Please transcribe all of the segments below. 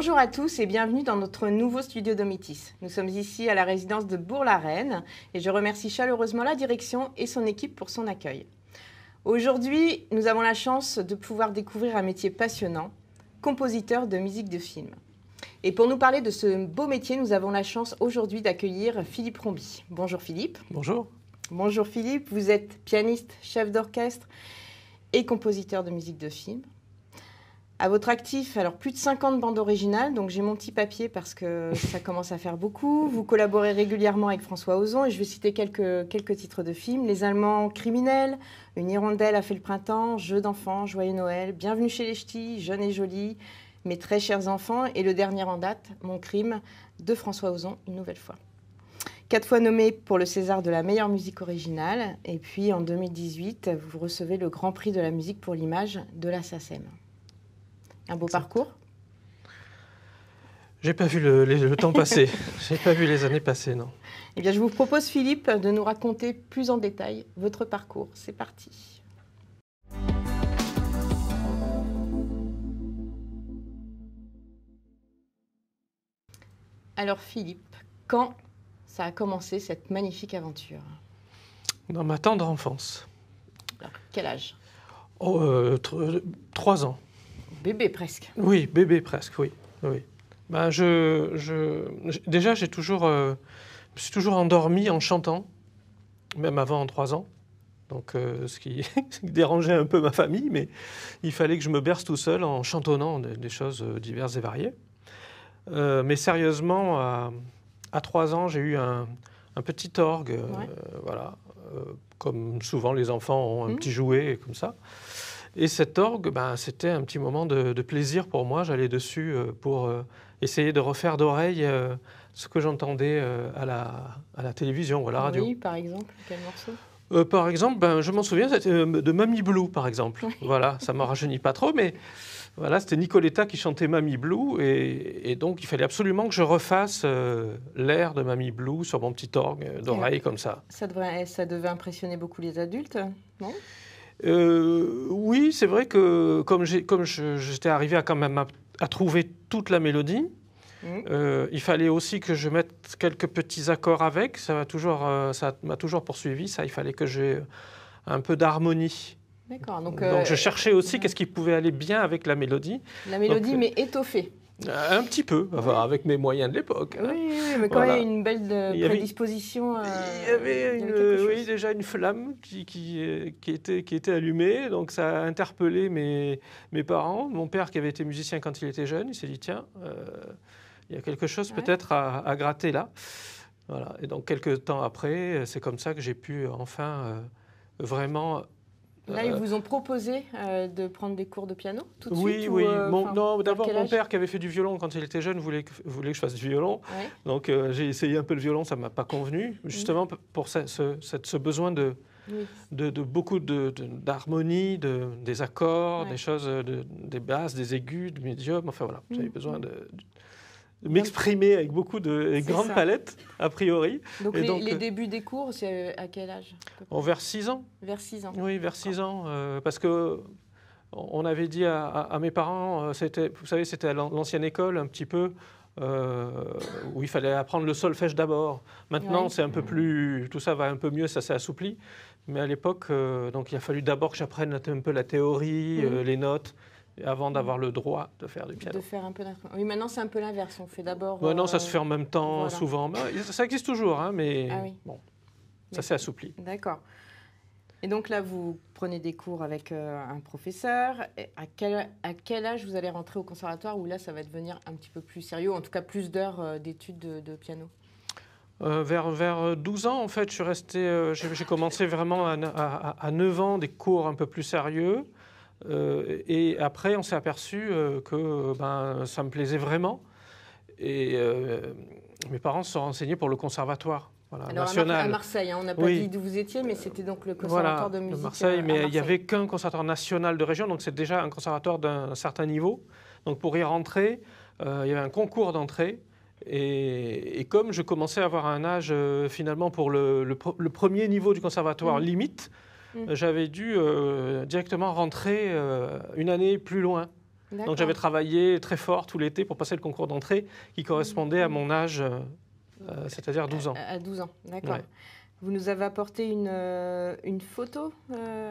Bonjour à tous et bienvenue dans notre nouveau studio Domitis. Nous sommes ici à la résidence de Bourg-la-Reine et je remercie chaleureusement la direction et son équipe pour son accueil. Aujourd'hui, nous avons la chance de pouvoir découvrir un métier passionnant, compositeur de musique de film. Et pour nous parler de ce beau métier, nous avons la chance aujourd'hui d'accueillir Philippe Rombi. Bonjour Philippe. Bonjour. Bonjour Philippe, vous êtes pianiste, chef d'orchestre et compositeur de musique de film. À votre actif, alors plus de 50 bandes originales, donc j'ai mon petit papier parce que ça commence à faire beaucoup. Vous collaborez régulièrement avec François Ozon et je vais citer quelques, quelques titres de films. Les Allemands criminels, Une hirondelle a fait le printemps, Jeux d'enfants, Joyeux Noël, Bienvenue chez les ch'tis, Jeune et jolie, Mes très chers enfants et le dernier en date, Mon crime, de François Ozon une nouvelle fois. Quatre fois nommé pour le César de la meilleure musique originale et puis en 2018, vous recevez le Grand Prix de la musique pour l'image de la SACEM. Un beau parcours j'ai pas vu le, temps passer, j'ai pas vu les années passer, non. Eh bien, je vous propose, Philippe, de nous raconter plus en détail votre parcours. C'est parti. Alors, Philippe, quand ça a commencé cette magnifique aventure Dans ma tendre enfance. quel âge oh, euh, euh, trois ans. Bébé presque. Oui, bébé presque, oui. oui. Ben, je, je, déjà, j'ai euh, je suis toujours endormi en chantant, même avant en trois ans. Donc, euh, ce, qui, dérangeait un peu ma famille, mais il fallait que je me berce tout seul en chantonnant des, choses euh, diverses et variées. mais sérieusement, à, trois ans, j'ai eu un, petit orgue, voilà, comme souvent les enfants ont un mmh. petit jouet comme ça. Et cet orgue, ben, c'était un petit moment de, plaisir pour moi. J'allais dessus euh, pour euh, essayer de refaire d'oreille euh, ce que j'entendais à la, télévision ou à la radio. Oui, par exemple, quel morceau par exemple, ben, je m'en souviens de Mamie Blue, par exemple. Voilà, ça ne me rajeunit pas trop, mais voilà, c'était Nicoletta qui chantait Mamie Blue, et, donc il fallait absolument que je refasse l'air de Mamie Blue sur mon petit orgue d'oreille comme ça. Ça devait, ça devait impressionner beaucoup les adultes, non euh, oui, c'est vrai que comme, j'étais arrivé à quand même à, trouver toute la mélodie, mm. euh, il fallait aussi que je mette quelques petits accords avec. Ça euh, m'a toujours, poursuivi. Ça, il fallait que j'ai un peu d'harmonie. D'accord. Donc, je cherchais aussi qu'est-ce qui pouvait aller bien avec la mélodie. La mélodie, mais étoffée. Euh, un petit peu, avec mes moyens de l'époque. Hein. Oui, mais quand a une belle prédisposition. Euh, il y avait, euh, déjà une flamme qui, était, allumée, donc ça a interpellé mes, parents. Mon père, qui avait été musicien quand il était jeune, il s'est dit tiens, il y a quelque chose peut-être à, gratter là. Voilà. Et donc, quelques temps après, c'est comme ça que j'ai pu enfin vraiment Là, ils euh, vous ont proposé euh, de prendre des cours de piano tout de oui, Oui, oui. Euh, d'abord, mon père qui avait fait du violon quand il était jeune voulait que, que je fasse du violon. Donc, j'ai essayé un peu le violon, ça ne m'a pas convenu, justement pour ce, ce, besoin de, de, beaucoup d'harmonie, de, des accords, des choses, des basses, des aigus, des médium. Enfin, voilà, j'avais mm. besoin mm. de, m'exprimer avec beaucoup de grandes palettes, a priori. Donc, les, euh, débuts des cours, c'est euh, à quel âge Vers 6 ans. Vers 6 ans. Oui, vers 6 ans. Euh, parce que on avait dit à, mes parents, c'était, vous savez, c'était à l'ancienne école un petit peu. où il fallait apprendre le solfège d'abord. Maintenant, c'est un peu plus, tout ça va un peu mieux, ça s'est assoupli. Mais à l'époque, donc il a fallu d'abord que j'apprenne un peu la théorie, mm. les notes avant d'avoir mm. le droit de faire du piano. De faire un peu Oui, maintenant c'est un peu l'inverse. On fait d'abord. Non, ça euh, se fait en même temps, souvent. Bah, ça existe toujours, hein, mais ah bon, ça s'est assoupli. D'accord. Et donc là, vous prenez des cours avec euh, un professeur. à, quel, à quel âge vous allez rentrer au conservatoire où là, ça va devenir un petit peu plus sérieux, en tout cas plus d'heures euh, d'études de, piano vers, vers 12 ans, en fait, je suis resté, j'ai commencé vraiment à, à, 9 ans des cours un peu plus sérieux. Euh, et après, on s'est aperçu euh, que ben, ça me plaisait vraiment. Et euh, mes parents se sont renseignés pour le conservatoire. Alors, national. à Marseille, hein, on n'a pas dit d'où vous étiez, mais c'était donc le conservatoire de musique. Marseille, mais il n'y avait qu'un conservatoire national de région, donc c'est déjà un conservatoire d'un certain niveau. Donc pour y rentrer, il y avait un concours d'entrée. Et, comme je commençais à avoir un âge finalement pour le, premier niveau du conservatoire mmh. limite, Mm. j'avais dû euh, directement rentrer euh, une année plus loin. Donc j'avais travaillé très fort tout l'été pour passer le concours d'entrée qui correspondait à mon âge, euh, c'est-à-dire 12 ans. À, 12 ans, d'accord. Vous nous avez apporté une, photo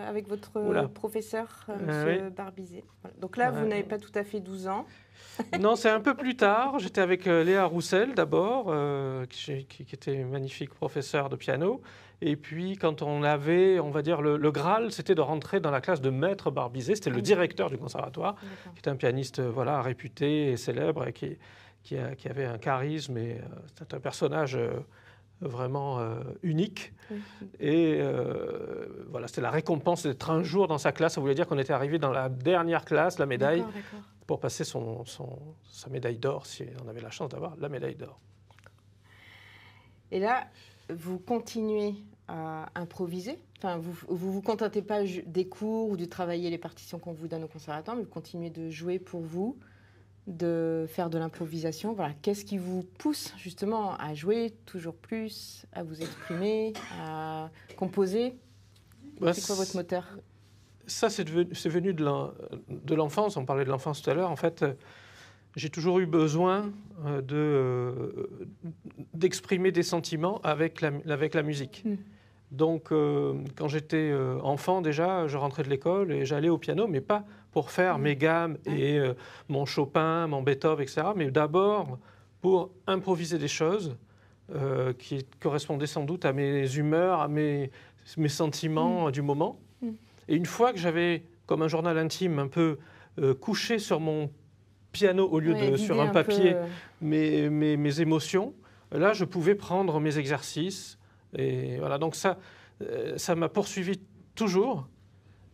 avec votre professeur, M. Barbizet. Donc là, vous n'avez pas tout à fait 12 ans. non, c'est un peu plus tard. J'étais avec Léa Roussel d'abord, qui, qui, était magnifique professeur de piano, et puis, quand on avait, on va dire, le, Graal, c'était de rentrer dans la classe de maître Barbizet. C'était le ah directeur du conservatoire, qui est un pianiste euh, voilà, réputé et célèbre, et qui, qui, avait un charisme et euh, c'est un personnage euh, vraiment unique. Et voilà, c'était la récompense d'être un jour dans sa classe. Ça voulait dire qu'on était arrivé dans la dernière classe, la médaille, pour passer son sa médaille d'or, si on avait la chance d'avoir la médaille d'or. Et là, vous continuez à improviser. Enfin, vous ne vous, contentez pas des cours ou de travailler les partitions qu'on vous donne au conservatoire, mais vous continuez de jouer pour vous, de faire de l'improvisation. Voilà, qu'est-ce qui vous pousse justement à jouer toujours plus, à vous exprimer, à composer bah, C'est quoi votre moteur Ça, c'est venu de l'enfance. On parlait de l'enfance tout à l'heure. En fait, j'ai toujours eu besoin euh, euh, d'exprimer des sentiments avec la, avec la musique. Hmm. Donc, euh, quand j'étais enfant déjà, je rentrais de l'école et j'allais au piano, mais pas pour faire hmm. mes gammes et mon Chopin, mon Beethoven, etc., mais d'abord pour improviser des choses qui correspondaient sans doute à mes humeurs, à mes, mes sentiments hmm. du moment. Et une fois que j'avais, comme un journal intime, un peu couché sur mon piano au lieu de sur un papier euh. mes, mes, émotions, là je pouvais prendre mes exercices. Et voilà, donc ça, euh, ça m'a poursuivi toujours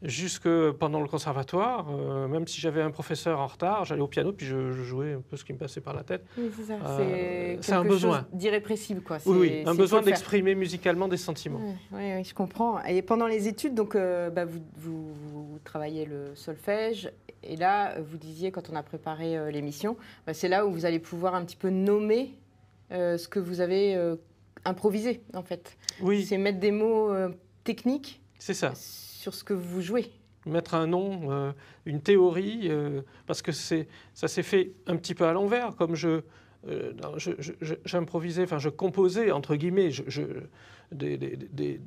jusque pendant le conservatoire, euh, même si j'avais un professeur en retard, j'allais au piano puis je, jouais un peu ce qui me passait par la tête. Euh, c'est un besoin d'irrépressible quoi. Oui, un besoin d'exprimer musicalement des sentiments. Oui, je comprends. Et pendant les études, donc euh, bah, vous, travaillez le solfège. Et là, vous disiez quand on a préparé l'émission, bah, c'est là où vous allez pouvoir un petit peu nommer ce que vous avez improvisé en fait. Oui. C'est mettre des mots techniques. C'est ça sur ce que vous jouez mettre un nom, euh, une théorie, euh, parce que c'est, ça s'est fait un petit peu à l'envers, comme je, euh, j'improvisais, enfin je composais, entre guillemets, des, des,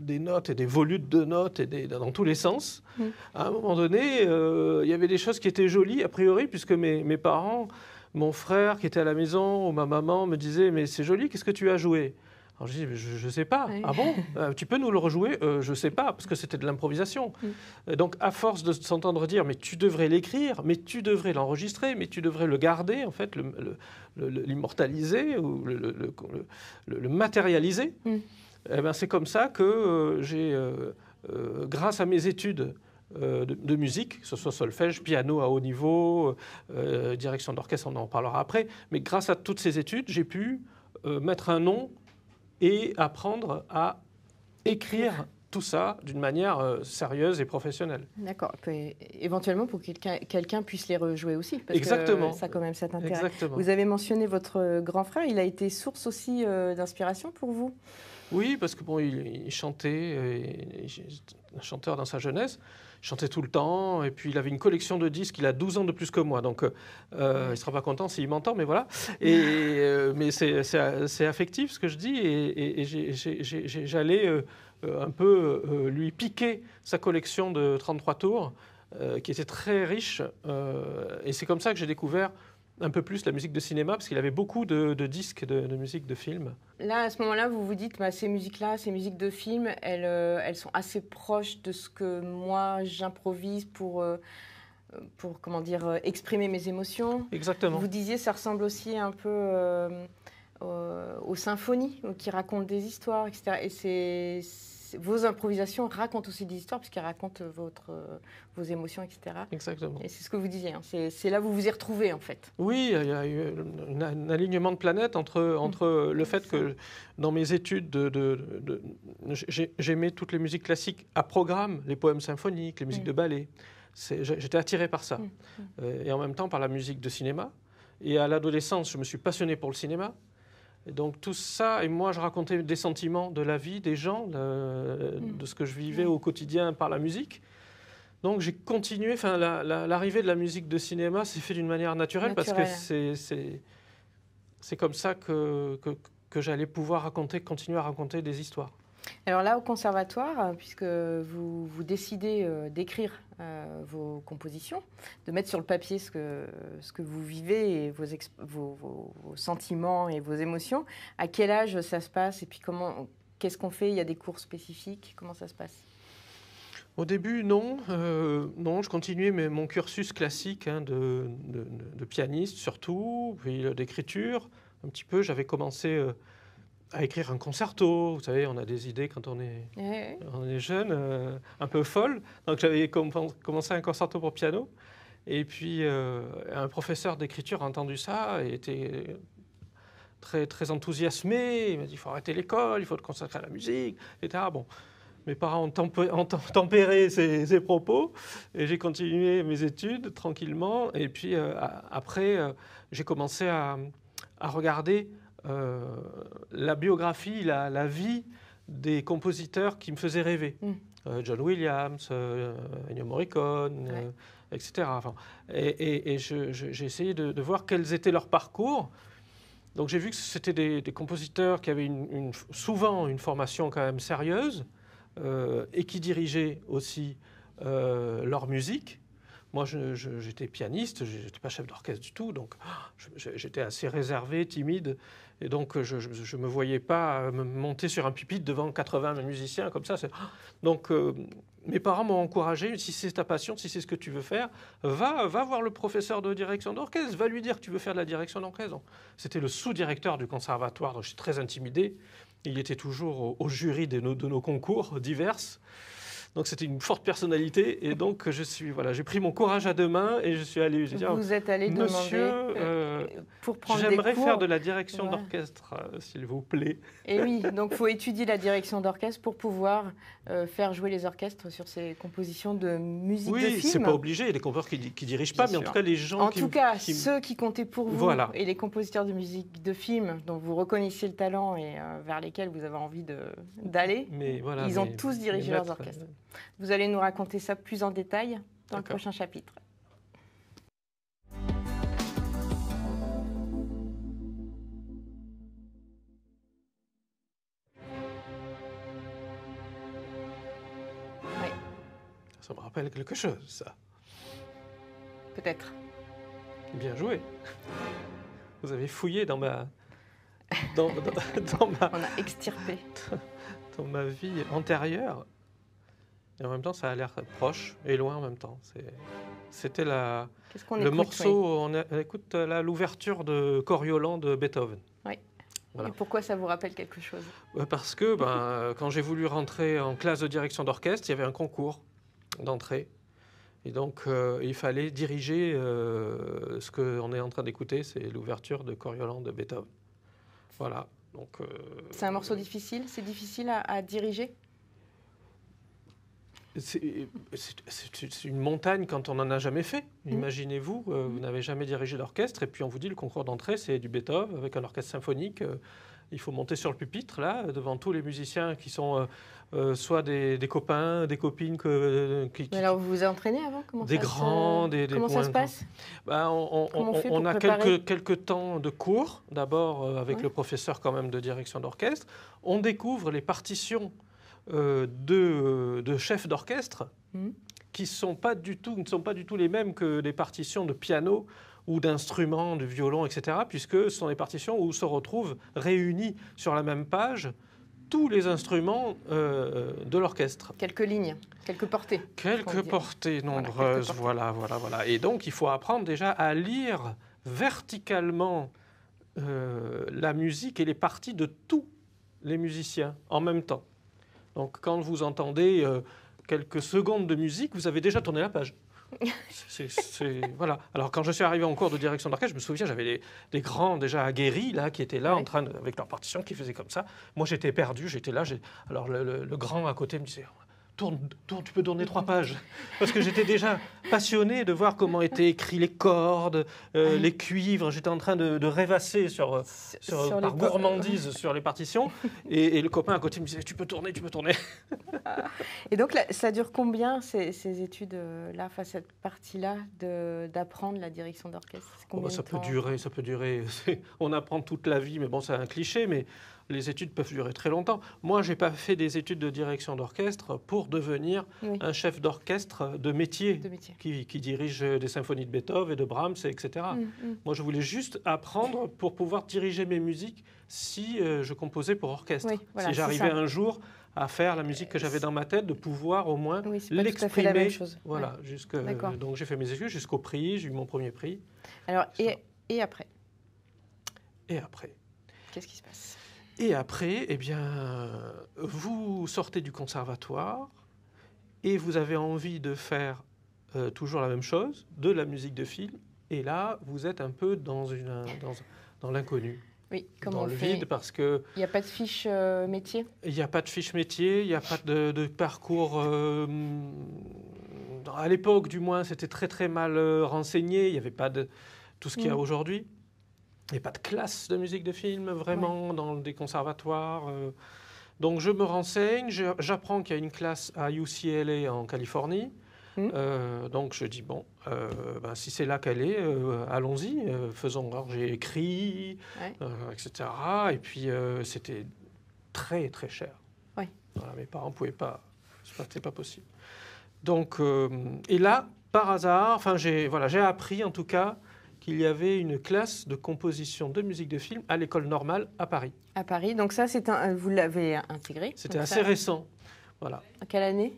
des, notes et des volutes de notes et dans tous les sens. À un moment donné, il y avait des choses qui étaient jolies, a priori, puisque mes, mes parents, mon frère qui était à la maison, ou ma maman me disaient, mais c'est joli, qu'est-ce que tu as joué alors je dis, je ne sais pas. Ah bon euh, Tu peux nous le rejouer euh, Je ne sais pas, parce que c'était de l'improvisation. Mm. Euh, donc à force de s'entendre dire, mais tu devrais l'écrire, mais tu devrais l'enregistrer, mais tu devrais le garder, en fait, l'immortaliser ou le, le, matérialiser, mm. eh ben, c'est comme ça que j'ai, grâce à mes études, de, musique, que ce soit solfège, piano à haut niveau, direction d'orchestre, on en parlera après. Mais grâce à toutes ces études, j'ai pu mettre un nom et apprendre à écrire tout ça d'une manière euh, sérieuse et professionnelle. D'accord. Éventuellement pour que quelqu'un puisse les rejouer aussi. Parce Exactement. Que ça quand même cet intérêt. Vous avez mentionné votre grand frère. Il a été source aussi euh, d'inspiration pour vous. Oui, parce que bon, il, chantait, un chanteur dans sa jeunesse chantait tout le temps, et puis il avait une collection de disques, il a 12 ans de plus que moi, donc euh, euh, il ne sera pas content s'il m'entend, mais voilà. Et, euh, mais c'est affectif ce que je dis, et, j'allais un peu lui piquer sa collection de 33 tours, qui était très riche, et c'est comme ça que j'ai découvert un peu plus la musique de cinéma parce qu'il avait beaucoup de, disques de, musique de film. Là, à ce moment-là, vous vous dites, bah, ces musiques-là, ces musiques de film, elles, euh, elles sont assez proches de ce que moi j'improvise pour. Euh, pour comment dire euh, exprimer mes émotions. Exactement. Vous disiez ça ressemble aussi un peu aux, aux, symphonies qui racontent des histoires, etc. Et c'est vos improvisations racontent aussi des histoires puisqu'elles racontent euh, votre, euh, vos émotions, etc. Exactement. Et c'est ce que vous disiez, hein. c'est là où vous vous y retrouvez en fait. Oui, il y a eu un alignement de planètes entre, entre mmh. le fait que dans mes études, de, j'aimais toutes les musiques classiques à programme, les poèmes symphoniques, les musiques mmh. de ballet. J'étais attiré par ça. Mmh. Euh, et en même temps par la musique de cinéma. Et à l'adolescence, je me suis passionné pour le cinéma. Et donc tout ça, et moi je racontais des sentiments de la vie des gens, mm. de ce que je vivais mm. au quotidien par la musique. Donc j'ai continué, enfin l'arrivée de la musique de cinéma s'est fait d'une manière naturelle, parce que c'est comme ça que j'allais pouvoir raconter, continuer à raconter des histoires. Alors là, au conservatoire, euh, puisque vous, décidez euh, d'écrire euh, vos compositions, de mettre sur le papier ce que, vous vivez et vos, sentiments et vos émotions, à quel âge ça se passe et puis comment, qu'est-ce qu'on fait Il y a des cours spécifiques Comment ça se passe au début, non. non, je continuais mais mon cursus classique hein, de, pianiste surtout, puis d'écriture. Un petit peu, j'avais commencé à écrire un concerto. Vous savez, on a des idées quand on est, eh on est jeune, euh, un peu folle. Donc j'avais commencé un concerto pour piano. Et puis euh, un professeur d'écriture a entendu ça et était très, très enthousiasmé. Il m'a dit il faut arrêter l'école, il faut te consacrer à la musique, etc. Bon, mes parents ont, tempéré ces, propos et j'ai continué mes études tranquillement. Et puis euh, après, j'ai commencé à, à regarder euh, la biographie, la, vie des compositeurs qui me faisaient rêver. Mm. Euh, John Williams, euh, Ennio Morricone, etc. et, j'ai essayé de, voir quels étaient leurs parcours. Donc j'ai vu que c'était des, compositeurs qui avaient souvent une formation quand même sérieuse et qui dirigeaient aussi leur musique. Moi, j'étais pianiste, j'étais pas chef d'orchestre du tout, donc ah, j'étais assez réservé, timide, et donc euh, je, ne me voyais pas euh, monter sur un pupitre devant 80 musiciens comme ça. Ah. Donc euh, mes parents m'ont encouragé, si c'est ta passion, si c'est ce que tu veux faire, va, va voir le professeur de direction d'orchestre, va lui dire que tu veux faire de la direction d'orchestre. C'était le sous-directeur du conservatoire, donc j'étais très intimidé. Il était toujours au, jury de nos, de nos concours diverses. Donc c'était une forte personnalité et donc je suis voilà, j'ai pris mon courage à deux mains et je suis allé. Vous êtes allé Monsieur, demander euh, euh, pour prendre J'aimerais faire de la direction d'orchestre, euh, s'il vous plaît. Et eh oui, donc faut étudier la direction d'orchestre pour pouvoir euh, faire jouer les orchestres sur ces compositions de musique oui, de film. Oui, c'est pas obligé. Il y a des compositeurs qui, qui dirigent pas, mais en tout cas les gens. En tout cas, ceux qui comptaient pour vous et les compositeurs de musique de film dont vous reconnaissiez le talent et vers lesquels vous avez envie d'aller. Mais voilà, ils ont tous dirigé leurs orchestres. Vous allez nous raconter ça plus en détail dans le prochain chapitre. Oui. Ça me rappelle quelque chose, ça. Peut-être. Bien joué. Vous avez fouillé dans ma. dans, dans ma... On a extirpé. Dans ma vie antérieure. Et en même temps, ça a l'air proche et loin en même temps. C'était la... le morceau, on écoute euh, l'ouverture de Coriolan de Beethoven. Oui. Et pourquoi ça vous rappelle quelque chose euh, Parce que ben, euh, quand j'ai voulu rentrer en classe de direction d'orchestre, il y avait un concours d'entrée. Et donc, il fallait diriger ce qu'on est en train d'écouter, c'est l'ouverture de Coriolan de Beethoven. Voilà. Donc, c'est un morceau difficile C'est difficile à diriger c'est une montagne quand on n'en a jamais fait. Mmh. Imaginez-vous, euh, vous mmh. n'avez jamais dirigé d'orchestre et puis on vous dit le concours d'entrée, c'est du Beethoven avec un orchestre symphonique. Euh, il faut monter sur le pupitre, là, devant tous les musiciens qui sont euh, soit des, copains, des copines. Que, alors, vous vous entraînez avant Comment Des grands, des, des, Comment ça se passe ben, On, on, on, on a quelques, quelques, temps de cours, d'abord avec le professeur quand même de direction d'orchestre. On découvre les partitions euh, euh, de, chefs d'orchestre hmm. qui ne sont pas du tout les mêmes que les partitions de piano ou d'instruments, de violon, etc., puisque ce sont des partitions où se retrouvent réunis sur la même page tous les instruments euh, de l'orchestre. Quelques lignes, quelques portées. Quelques portées nombreuses, voilà, voilà, voilà, Et donc, il faut apprendre déjà à lire verticalement la musique et les parties de tous les musiciens en même temps. Donc quand vous entendez euh, quelques secondes de musique, vous avez déjà tourné la page. voilà. Alors quand je suis arrivé en cours de direction d'orchestre, je me souviens, j'avais des, grands déjà aguerris là qui étaient là en train avec leur partition qui faisaient comme ça. Moi j'étais perdu, j'étais là. Alors le, le grand à côté me disait Tourne, tu peux tourner trois pages. Parce que j'étais déjà passionné de voir comment étaient écrits les cordes, euh, ah les cuivres. J'étais en train de, rêvasser euh, sur, sur, par gourmandise sur les partitions. Et, le copain à côté me disait Tu peux tourner, tu peux tourner. Et donc, ça dure combien ces, études-là, euh, cette partie-là d'apprendre la direction d'orchestre oh, bah, Ça peut durer, ça peut durer. On apprend toute la vie, mais bon, c'est un cliché, mais les études peuvent durer très longtemps. Moi, je n'ai pas fait des études de direction d'orchestre pour devenir un chef d'orchestre de métier, Qui, dirige des symphonies de Beethoven et de Brahms, etc. Mm, mm. Moi, je voulais juste apprendre pour pouvoir diriger mes musiques si euh, je composais pour orchestre. si j'arrivais un jour à faire la musique que j'avais dans ma tête, de pouvoir au moins l'exprimer. Voilà, euh, donc j'ai fait mes études jusqu'au prix, j'ai eu mon premier prix. Alors, et, et après Et après Qu'est-ce qui se passe et après, eh bien, vous sortez du conservatoire et vous avez envie de faire euh, toujours la même chose, de la musique de film. Et là, vous êtes un peu dans, dans, l'inconnu. Oui, dans le vide parce que il n'y euh, a pas de fiche métier. Il n'y a pas de fiche métier, il n'y a pas de, parcours. Euh, à l'époque, du moins, c'était très très mal renseigné. Il n'y avait pas de tout ce qu'il y a mm. aujourd'hui. Il n'y a pas de classe de musique de film vraiment dans des conservatoires. Euh. Donc je me renseigne, j'apprends qu'il y a une classe à UCLA en Californie. Hmm. Euh, donc je dis bon, euh, ben, si c'est là qu'elle est, allons-y, faisons. Alors j'ai écrit, etc. Et puis c'était très très cher. mes parents pouvaient pas, c'était pas possible. Donc et là, par hasard, enfin j'ai voilà, j'ai appris en tout cas qu'il y avait une classe de composition de musique de film à l'école normale à Paris. À Paris, donc ça, c'est un, vous l'avez intégré C'était assez récent. Voilà. À quelle année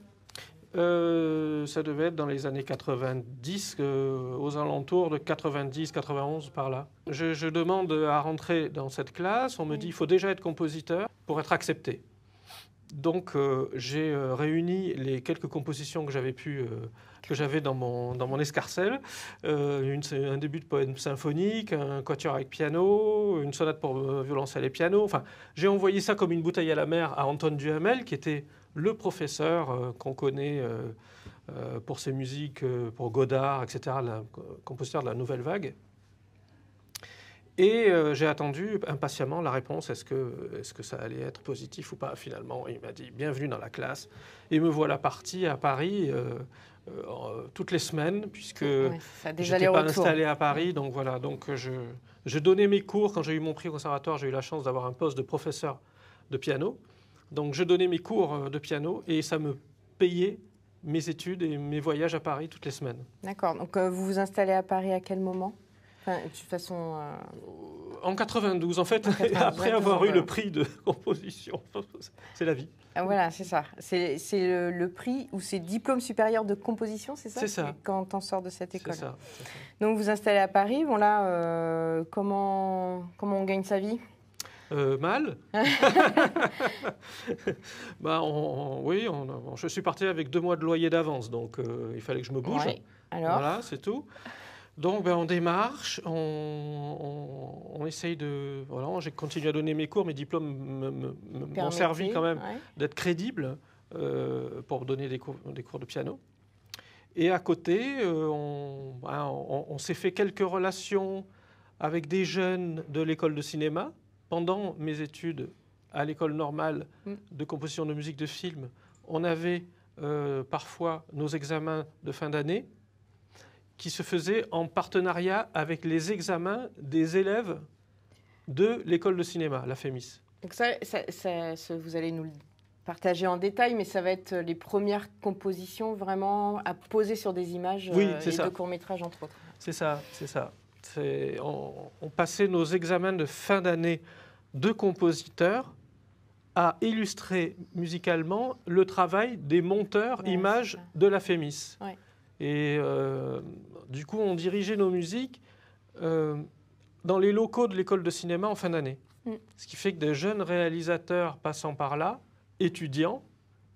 euh, ça devait être dans les années 90, euh, aux alentours de 90, 91, par là. Je, demande à rentrer dans cette classe, on me dit qu'il faut déjà être compositeur pour être accepté donc euh, j'ai euh, réuni les quelques compositions que j'avais euh, que j'avais dans mon, escarcelle, un début de poème symphonique, un quatuor avec piano, une sonate pour violoncelle et piano. Enfin, j'ai envoyé ça comme une bouteille à la mer à Anton Duhamel, qui était le professeur qu'on connaît pour ses musiques, pour Godard, etc., le compositeur de la Nouvelle Vague. Et euh, j'ai attendu impatiemment la réponse, est-ce que, est que ça allait être positif ou pas finalement Il m'a dit, bienvenue dans la classe. Et me voilà parti à Paris euh, euh, toutes les semaines, puisque je n'étais pas installé à Paris. Donc voilà, donc je, je donnais mes cours. Quand j'ai eu mon prix conservatoire, j'ai eu la chance d'avoir un poste de professeur de piano. Donc je donnais mes cours de piano et ça me payait mes études et mes voyages à Paris toutes les semaines. D'accord, donc vous vous installez à Paris à quel moment façon. Euh, en 92, en fait, après avoir eu le prix de composition. C'est la vie. Ah, voilà, c'est ça. C'est le, prix ou c'est diplôme supérieur de composition, c'est ça C'est ça. Quand on sort de cette école. ça. Donc vous installez à Paris. Bon là, euh, comment, comment on gagne sa vie euh, mal. bah, oui, je suis parti avec deux mois de loyer d'avance, donc il fallait que je me bouge. Alors Voilà, c'est tout. Donc ben, on démarche, on, essaye de... Voilà, j'ai continué à donner mes cours, mes diplômes m'ont servi quand même d'être crédible euh, pour donner des cours, des cours, de piano. Et à côté, euh, ben, on, s'est fait quelques relations avec des jeunes de l'école de cinéma pendant mes études à l'école normale mm. de composition de musique de film. On avait euh, parfois nos examens de fin d'année qui se faisait en partenariat avec les examens des élèves de l'école de cinéma, la FEMIS. Donc ça, vous allez nous le partager en détail, mais ça va être les premières compositions vraiment à poser sur des images oui, euh, de courts-métrages, entre autres. C'est ça, c'est ça. On, on passait nos examens de fin d'année de compositeurs à illustrer musicalement le travail des monteurs images de la FEMIS. Ouais. Et euh, du coup, on dirigeait nos musiques euh, dans les locaux de l'école de cinéma en fin d'année. Mm. Ce qui fait que des jeunes réalisateurs passant par là, étudiants,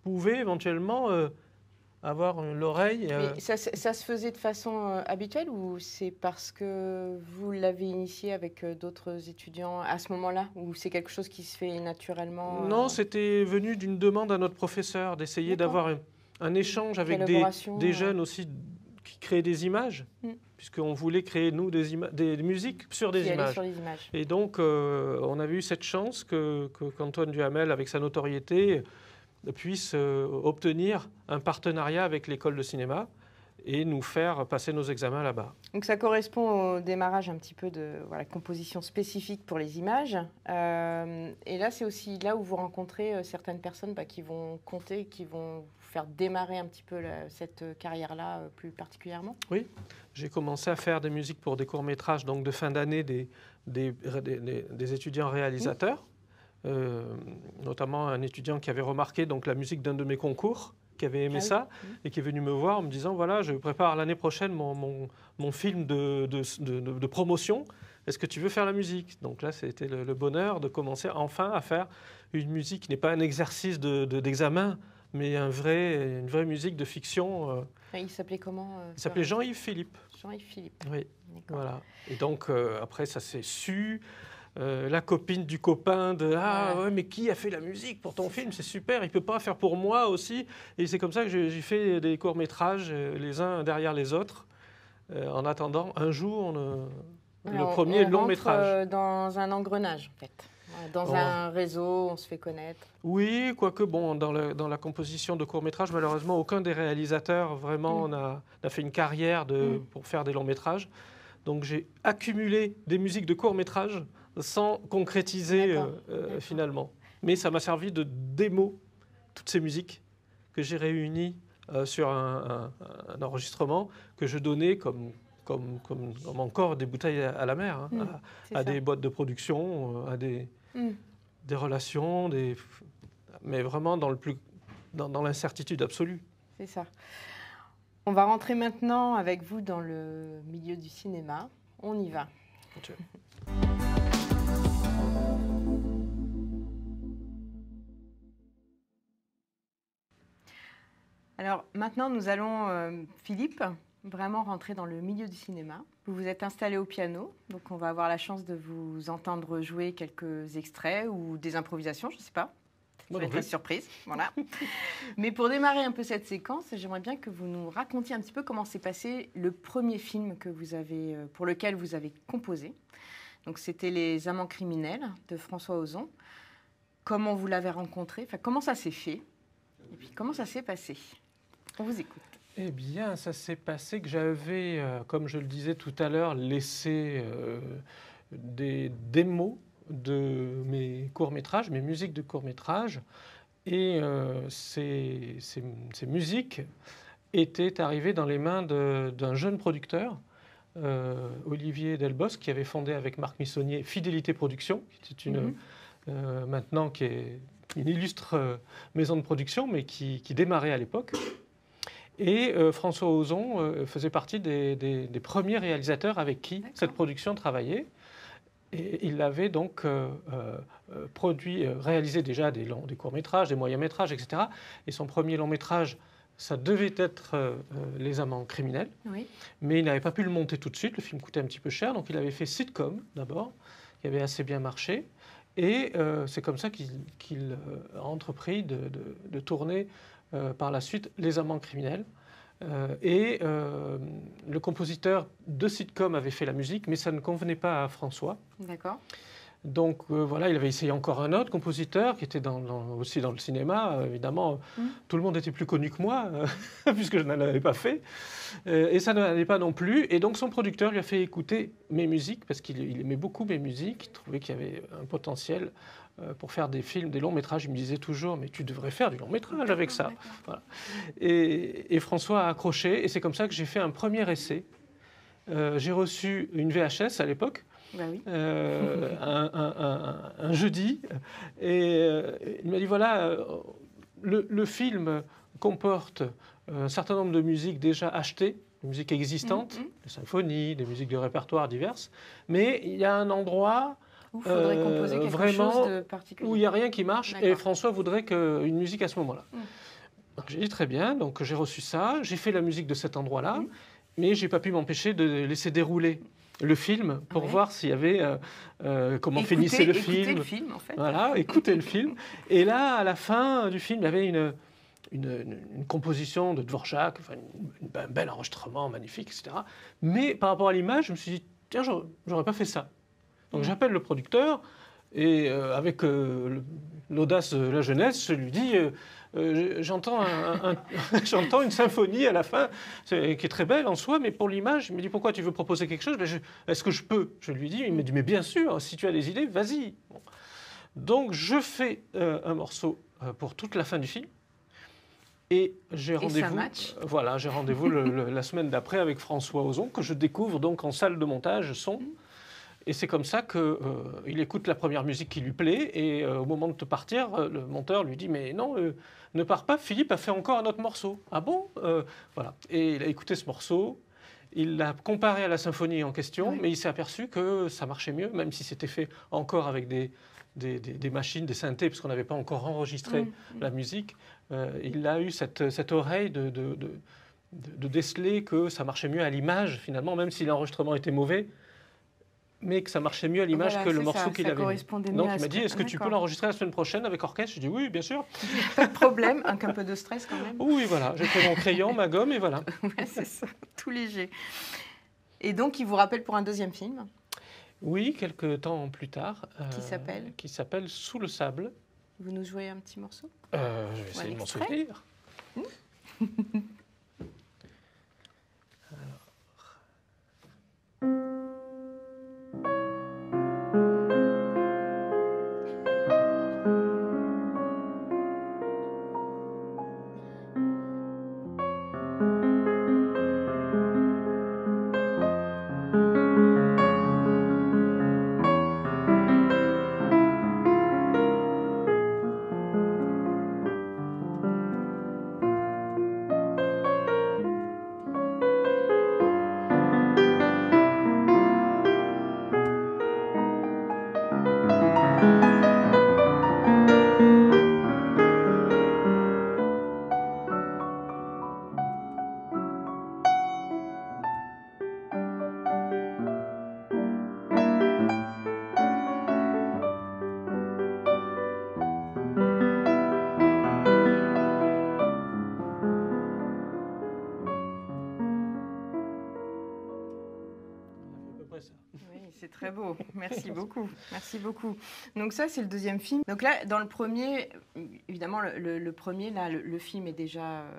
pouvaient éventuellement euh, avoir l'oreille. Ça, ça, se faisait de façon habituelle ou c'est parce que vous l'avez initié avec d'autres étudiants à ce moment-là ou c'est quelque chose qui se fait naturellement Non, c'était venu d'une demande à notre professeur d'essayer d'avoir un échange avec des, euh. jeunes aussi qui créaient des images, mm. puisqu'on voulait créer, nous, des, musiques sur des, images. Et donc, euh, on avait eu cette chance que, qu'Antoine Duhamel, avec sa notoriété, puisse euh, obtenir un partenariat avec l'école de cinéma et nous faire passer nos examens là-bas. Donc ça correspond au démarrage un petit peu de voilà, composition spécifique pour les images. Euh, et là, c'est aussi là où vous rencontrez euh, certaines personnes bah, qui vont compter, qui vont vous faire démarrer un petit peu cette carrière-là euh, plus particulièrement Oui, j'ai commencé à faire des musiques pour des courts-métrages, donc de fin d'année des, des, étudiants réalisateurs, mmh. notamment un étudiant qui avait remarqué donc, la musique d'un de mes concours qui avait aimé ah ça mm. et qui est venu me voir en me disant voilà, je prépare l'année prochaine mon, mon, film de, de, de, promotion. Est-ce que tu veux faire la musique Donc là, c'était le, le, bonheur de commencer enfin à faire une musique qui n'est pas un exercice d'examen, mais un vrai, une vraie musique de fiction. Euh. Il s'appelait comment euh, Il s'appelait Jean-Yves Philippe. Jean-Yves Philippe. Oui. Voilà. Et donc euh, après, ça s'est su. Euh, la copine du copain de ah mais qui a fait la musique pour ton film c'est super il peut pas faire pour moi aussi et c'est comme ça que j'ai fait des courts métrages euh, les uns derrière les autres euh, en attendant un jour le premier long métrage dans un engrenage en fait dans oh. un réseau, on se fait connaître. Oui, quoique, bon, dans, la composition de courts-métrages, malheureusement, aucun des réalisateurs vraiment mm. n'a fait une carrière mm. pour faire des longs-métrages. Donc j'ai accumulé des musiques de courts-métrages sans concrétiser euh, euh, finalement. Mais ça m'a servi de démo toutes ces musiques que j'ai réunies euh, sur un, enregistrement que je donnais comme, encore des bouteilles à, la mer, hein, mmh, à, des boîtes de production, à des, mmh. relations, mais vraiment dans, le dans, l'incertitude absolue. C'est ça. On va rentrer maintenant avec vous dans le milieu du cinéma. On y va. Alors maintenant, nous allons, euh, Philippe, vraiment rentrer dans le milieu du cinéma. Vous vous êtes installé au piano, donc on va avoir la chance de vous entendre jouer quelques extraits ou des improvisations, je ne sais pas. Ça va être surprise, voilà. Mais pour démarrer un peu cette séquence, j'aimerais bien que vous nous racontiez un petit peu comment s'est passé le premier film que vous avez, euh, pour lequel vous avez composé. Donc c'était Les Amants criminels de François Ozon. Comment vous l'avez rencontré Enfin, comment ça s'est fait Et puis comment ça s'est passé vous Eh bien, ça s'est passé que j'avais, euh, comme je le disais tout à l'heure, laissé euh, des démos de mes courts-métrages, mes musiques de courts-métrages. Et euh, ces, musiques étaient arrivées dans les mains d'un jeune producteur, Olivier Delbos, qui avait fondé avec Marc Missonnier Fidélité Productions, qui est une, mhm. maintenant qui est une illustre maison de production, mais qui démarrait à l'époque. Et euh, François Ozon euh, faisait partie des, premiers réalisateurs avec qui cette production travaillait. Et il avait donc euh, produit, réalisé déjà des, longs, des courts-métrages, des moyens-métrages, etc. Et son premier long-métrage, ça devait être Les Amants criminels. Mais il n'avait pas pu le monter tout de suite. Le film coûtait un petit peu cher. Donc il avait fait Sitcom d'abord, qui avait assez bien marché. Et c'est comme ça qu'il a entrepris de, de tourner euh, par la suite Les Amants criminels. Euh, et euh, le compositeur de sitcom avait fait la musique, mais ça ne convenait pas à François. D'accord. Donc voilà, il avait essayé encore un autre compositeur qui était aussi dans le cinéma. évidemment, mmh. tout le monde était plus connu que moi, puisque je ne l'avais pas fait. et ça n'allait pas non plus. Et donc son producteur lui a fait écouter mes musiques, parce qu'il aimait beaucoup mes musiques, il trouvait qu'il y avait un potentiel euh, pour faire des films, des longs métrages. Il me disait toujours, mais tu devrais faire du long métrage avec ça. Et, François a accroché, et c'est comme ça que j'ai fait un premier essai. Euh, j'ai reçu une VHS à l'époque. Bah euh, un, jeudi, et il m'a dit voilà, le, film comporte un certain nombre de musiques déjà achetées, de musiques existantes, mm-hmm. des symphonies, des musiques de répertoire diverses, mais il y a un endroit euh, vraiment, Où il n'y a rien qui marche et François voudrait que, une musique à ce moment-là. Mm. J'ai dit très bien, donc j'ai reçu ça, j'ai fait la musique de cet endroit-là, mm. mais j'ai pas pu m'empêcher de laisser dérouler le film pour voir s'il y avait euh, euh, comment finissait le film. Écouter le film, en fait. Voilà, écouter le film. Et là, à la fin du film, il y avait une, composition de Dvorak, un bel enregistrement magnifique, etc. Mais par rapport à l'image, je me suis dit, tiens, j'aurais pas fait ça. Donc mm. j'appelle le producteur et euh, avec euh, l'audace de la jeunesse, je lui dis euh, j'entends une symphonie à la fin qui est très belle en soi, mais pour l'image, il me dit pourquoi tu veux proposer quelque chose ben, Est-ce que je peux Je lui dis il me dit mais bien sûr, si tu as des idées, vas-y. Donc je fais un morceau pour toute la fin du film. Et j'ai rendez-vous. Voilà, j'ai rendez-vous la semaine d'après avec François Ozon, que je découvre donc en salle de montage son. Mm. Et c'est comme ça qu'il euh, il écoute la première musique qui lui plaît. Et euh, au moment de te partir, euh, le monteur lui dit Mais non, ne pars pas, Philippe a fait encore un autre morceau. Ah bon Voilà. Et il a écouté ce morceau. Il l'a comparé à la symphonie en question, mais il s'est aperçu que ça marchait mieux, même si c'était fait encore avec des, des, machines, des synthés, parce qu'on n'avait pas encore enregistré mm. la musique. il a eu cette, oreille de, de, de déceler que ça marchait mieux à l'image, finalement, même si l'enregistrement était mauvais mais que ça marchait mieux à l'image que le morceau qu'il avait. Donc il m'a dit Est-ce que tu peux l'enregistrer la semaine prochaine avec orchestre Je dis Oui, bien sûr. Pas de problème, un un peu de stress quand même. Oui, voilà. J'ai pris mon crayon, ma gomme et voilà. Oui, c'est ça, tout léger. Et donc il vous rappelle pour un deuxième film Oui, quelques temps plus tard. Euh, qui s'appelle Qui s'appelle Sous le sable. Vous nous jouez un petit morceau euh, Je vais essayer de m'en souvenir. Hmm? Merci beaucoup. Donc ça, c'est le deuxième film. Donc là, dans le premier, évidemment, le, premier, là, le, film est déjà euh,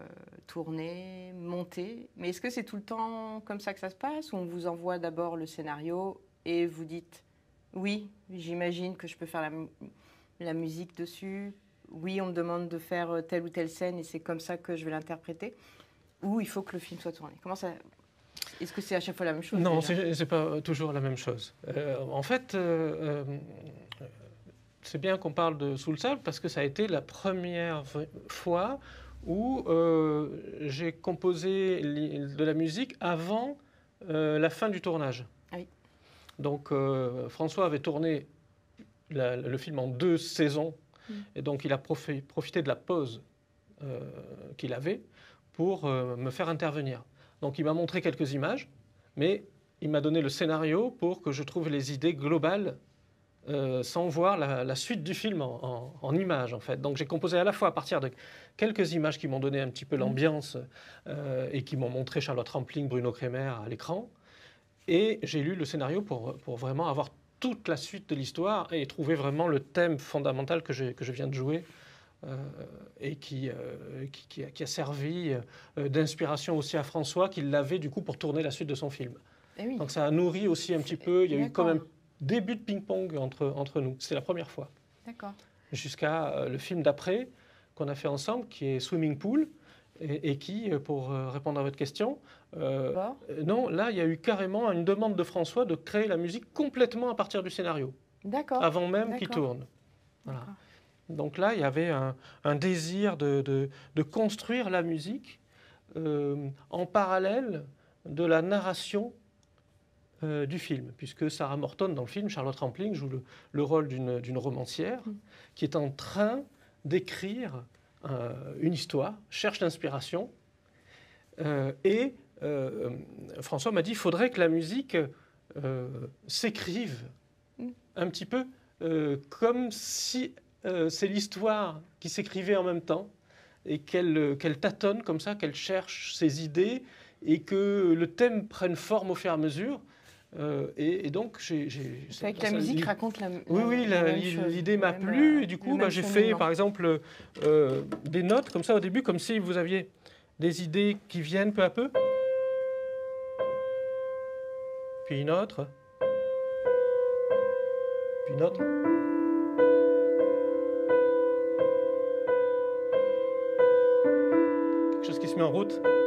tourné, monté. Mais est-ce que c'est tout le temps comme ça que ça se passe Ou on vous envoie d'abord le scénario et vous dites, oui, j'imagine que je peux faire la, la musique dessus. Oui, on me demande de faire euh, telle ou telle scène et c'est comme ça que je vais l'interpréter. Ou il faut que le film soit tourné. Comment ça est-ce que c'est à chaque fois la même chose Non, ce n'est pas toujours la même chose. Euh, en fait, euh, euh, c'est bien qu'on parle de Sous le sable parce que ça a été la première fois où j'ai composé de la musique avant la fin du tournage. Ah donc François avait tourné le film en deux saisons mm. et donc il a profité de la pause qu'il avait pour me faire intervenir. Donc il m'a montré quelques images, mais il m'a donné le scénario pour que je trouve les idées globales euh, sans voir la, suite du film en, images, en fait. Donc j'ai composé à la fois à partir de quelques images qui m'ont donné un petit peu mmh. l'ambiance euh, et qui m'ont montré Charlotte Rampling, Bruno Kremer à l'écran. Et j'ai lu le scénario pour, pour, vraiment avoir toute la suite de l'histoire et trouver vraiment le thème fondamental que que je viens de jouer euh, et euh, qui, a, servi euh, d'inspiration aussi à François, qui l'avait du coup pour tourner la suite de son film. Eh Donc ça a nourri aussi un petit peu, il y a eu quand même début de ping-pong entre, entre nous, c'est la première fois. D'accord. Jusqu'à le film d'après qu'on a fait ensemble, qui est Swimming Pool, et, qui, pour répondre à votre question, non, là, il y a eu carrément une demande de François de créer la musique complètement à partir du scénario. D'accord. Avant même qu'il tourne. Voilà. Donc là, il y avait un, désir de, construire la musique euh, en parallèle de la narration euh, du film, puisque Sarah Morton, dans le film, Charlotte Rampling joue le, rôle d'une romancière mm. qui est en train d'écrire euh, une histoire, cherche l'inspiration. et François m'a dit, il faudrait que la musique s'écrive mm. un petit peu comme si euh, c'est l'histoire qui s'écrivait en même temps et euh, qu'elle tâtonne comme ça, qu'elle cherche ses idées et que le thème prenne forme au fur et à mesure. Euh, et, donc, j'ai. C'est que la musique raconte la. Oui, oui, l'idée m'a plu. Et du coup, bah, j'ai fait, par exemple, des notes comme ça au début, comme si vous aviez des idées qui viennent peu à peu. Puis une autre. Puis une autre. se met en route.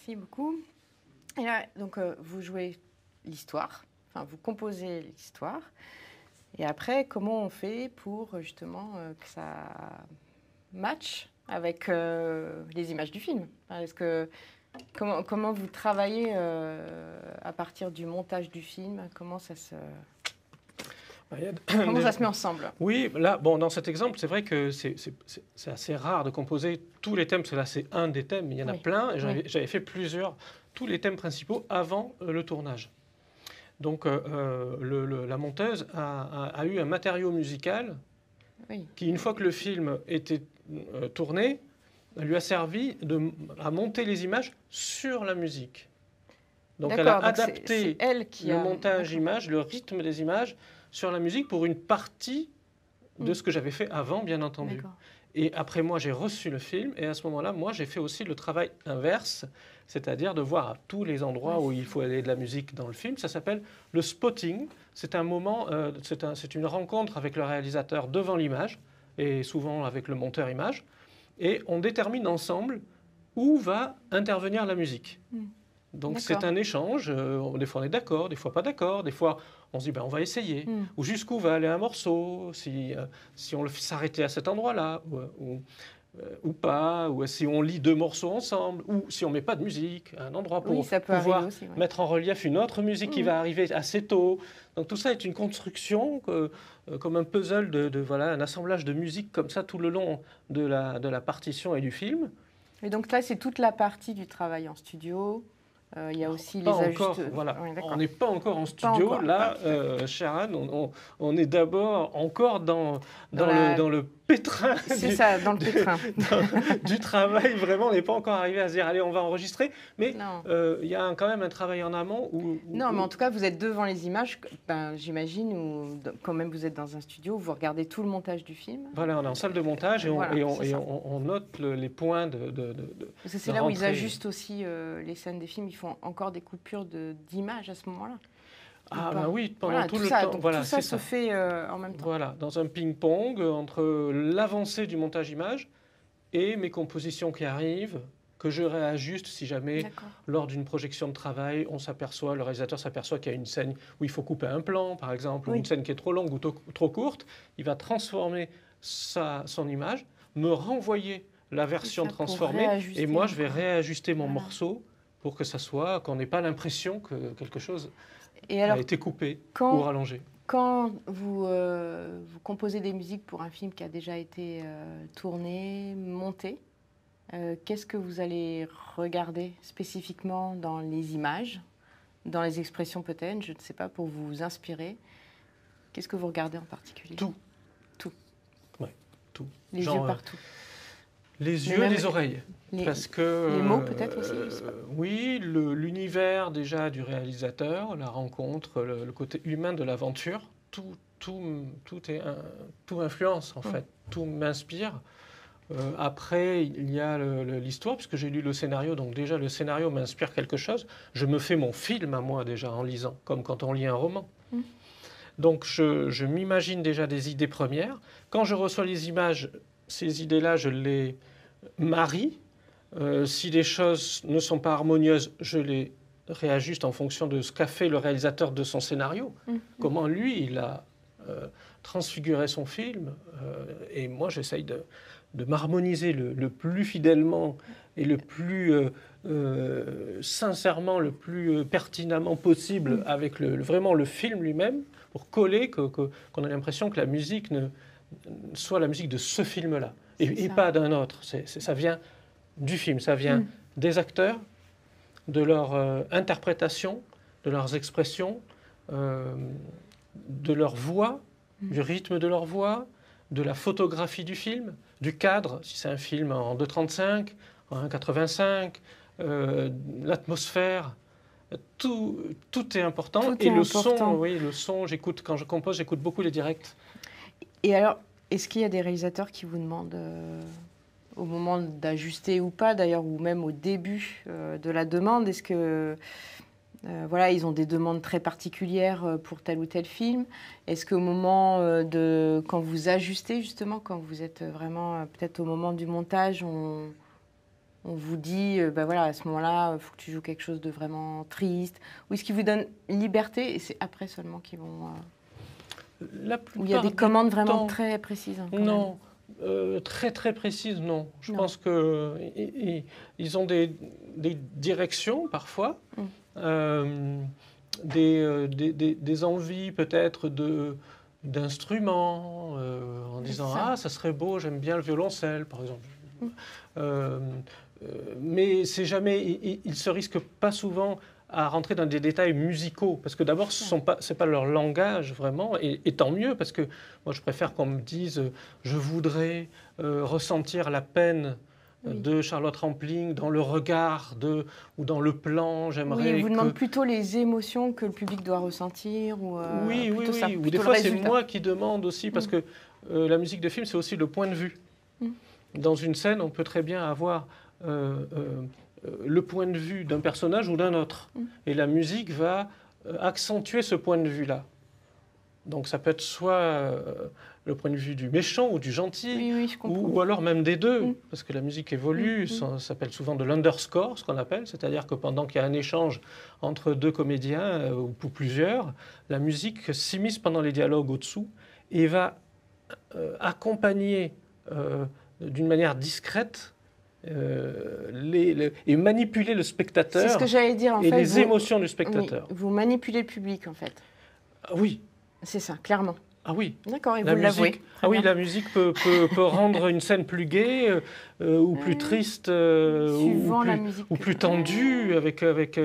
Merci beaucoup. Et donc, euh, vous jouez l'histoire, enfin, vous composez l'histoire. Et après, comment on fait pour euh, justement euh, que ça matche avec les images du film est que comment, comment, vous travaillez à partir du montage du film Comment ça se Comment ça se met ensemble Oui, là, bon, dans cet exemple, c'est vrai que c'est assez rare de composer tous les thèmes, parce là, c'est un des thèmes, il y en a plein, j'avais fait plusieurs, tous les thèmes principaux avant euh, le tournage. Donc, euh, euh, la monteuse a, eu un matériau musical qui, une fois que le film était tourné, lui a servi de, à monter les images sur la musique. Donc, elle a adapté elle qui le montage image, le rythme des images sur la musique pour une partie de mm. ce que j'avais fait avant, bien entendu. Et après moi, j'ai reçu le film, et à ce moment-là, moi, j'ai fait aussi le travail inverse, c'est-à-dire de voir à tous les endroits où il faut aller de la musique dans le film. Ça s'appelle le spotting. C'est un moment, euh, c'est une rencontre avec le réalisateur devant l'image, et souvent avec le monteur image, et on détermine ensemble où va intervenir la musique. Mm. Donc c'est un échange, euh, des fois on est d'accord, des fois pas d'accord, des fois on se dit ben, on va essayer. Hmm. Ou jusqu'où va aller un morceau, si, on euh, si on s'arrêter à cet endroit-là, ou, euh, euh, pas, ou si on lit deux morceaux ensemble, ou si on met pas de musique à un endroit pour pouvoir mettre en relief une autre musique qui hmm. va arriver assez tôt. Donc tout ça est une construction, comme un puzzle, de, voilà, un assemblage de musique comme ça tout le long de la partition et du film. Et donc là, c'est toute la partie du travail en studio, euh, il y a aussi les encore, voilà. on n'est pas encore en studio. Là, euh, Sharon, on, est d'abord encore dans, dans le c'est ça, dans le pétrin. Du, travail, vraiment, on n'est pas encore arrivé à se dire, allez, on va enregistrer. Mais euh, il y a quand même un travail en amont où... non, mais en tout cas, vous êtes devant les images, ben, j'imagine, ou quand même vous êtes dans un studio, vous regardez tout le montage du film. Voilà, on est en salle de montage et on, note les points de... c'est là où ils ajustent aussi euh, les scènes des films, ils font encore des coupures d'images à ce moment-là. Ah bah oui, pendant tout, le temps. voilà, tout ça, se fait euh, en même temps. Voilà, dans un ping-pong euh, entre l'avancée du montage image et mes compositions qui arrivent, que je réajuste si jamais, lors d'une projection de travail, on s'aperçoit, le réalisateur s'aperçoit qu'il y a une scène où il faut couper un plan, par exemple, ou une scène qui est trop longue ou trop courte. Il va transformer son image, me renvoyer la version transformée, et moi, je vais réajuster mon morceau pour que ça soit, qu'on n'ait pas l'impression que quelque chose et alors, été coupée quand, ou rallongée. Quand vous, euh, vous, composez des musiques pour un film qui a déjà été euh, tourné, monté, euh, qu'est-ce que vous allez regarder spécifiquement dans les images, dans les expressions peut-être, je ne sais pas, pour vous inspirer Qu'est-ce que vous regardez en particulier Tout. Tout. Ouais, tout. Les Genre, yeux partout. Les yeux, les oreilles. Les, parce que, les mots peut-être euh, aussi pas. Euh, oui, l'univers déjà du réalisateur, la rencontre, le, côté humain de l'aventure, tout, tout, tout, tout influence en mm. fait, tout m'inspire. Euh, après, il y a l'histoire, puisque j'ai lu le scénario, donc déjà le scénario m'inspire quelque chose. Je me fais mon film à moi déjà en lisant, comme quand on lit un roman. Mm. Donc je m'imagine déjà des idées premières. Quand je reçois les images, ces idées-là, je les marie. Euh, si les choses ne sont pas harmonieuses, je les réajuste en fonction de ce qu'a fait le réalisateur de son scénario. Mhm. Comment lui, il a euh, transfiguré son film. Euh, et moi, j'essaye de, m'harmoniser le, plus fidèlement et le plus sincèrement, le plus pertinemment possible mhm. avec vraiment le film lui-même pour coller, qu'on ait a l'impression que la musique soit la musique de ce film-là et, pas d'un autre. ça vient du film, ça vient mm. des acteurs, de leur euh, interprétation, de leurs expressions, euh, de leur voix, mm. du rythme de leur voix, de la photographie du film, du cadre, si c'est un film en 2,35, en 1,85, euh, l'atmosphère. Tout, tout, est important. et le son, oui, le son, j'écoute, quand je compose, j'écoute beaucoup les directs. Et alors, est-ce qu'il y a des réalisateurs qui vous demandent, euh, au moment d'ajuster ou pas d'ailleurs, ou même au début euh, de la demande, est-ce que euh, voilà, ils ont des demandes très particulières pour tel ou tel film Est-ce qu'au moment de quand vous ajustez justement, quand vous êtes vraiment peut-être au moment du montage, on, on vous dit, ben voilà, à ce moment-là, il faut que tu joues quelque chose de vraiment triste Ou est-ce qu'ils vous donnent liberté et c'est après seulement qu'ils vont il y a des commandes vraiment très précises. Hein, non. Euh, très très précises, non. Je pense qu'ils ils ont des, directions parfois, hum. euh, euh, des, des, envies peut-être de d'instruments en disant ah ça serait beau j'aime bien le violoncelle par exemple hum. mais c'est jamais ils, ils se risquent pas souvent à rentrer dans des détails musicaux, parce que d'abord, ce n'est pas, pas, leur langage vraiment, et, tant mieux, parce que moi, je préfère qu'on me dise euh, je voudrais euh, ressentir la peine euh, de Charlotte Rampling dans le regard de, ou dans le plan, j'aimerais. Oui, vous que... plutôt les émotions que le public doit ressentir, ou oui, oui, oui. ou des fois, c'est moi qui demande aussi, parce mm. que la musique de film, c'est aussi le point de vue. Mm. Dans une scène, on peut très bien avoir. Euh, le point de vue d'un personnage ou d'un autre. Mm. Et la musique va euh, accentuer ce point de vue-là. Donc ça peut être soit euh, le point de vue du méchant ou du gentil, ou, alors même des deux, mm. parce que la musique évolue, mm, ça, s'appelle souvent de l'underscore, ce qu'on appelle, c'est-à-dire que pendant qu'il y a un échange entre deux comédiens ou pour plusieurs, la musique s'immisce pendant les dialogues au-dessous et va accompagner d'une manière discrète euh, et manipuler le spectateur ce que j'allais dire, en et les émotions du spectateur. vous manipulez le public, en fait. Ah oui. C'est ça, clairement. Ah oui. D'accord, et la vous Ah oui, la musique peut, rendre une scène plus gaie euh, euh, ou plus triste ou, plus, tendue avec, avec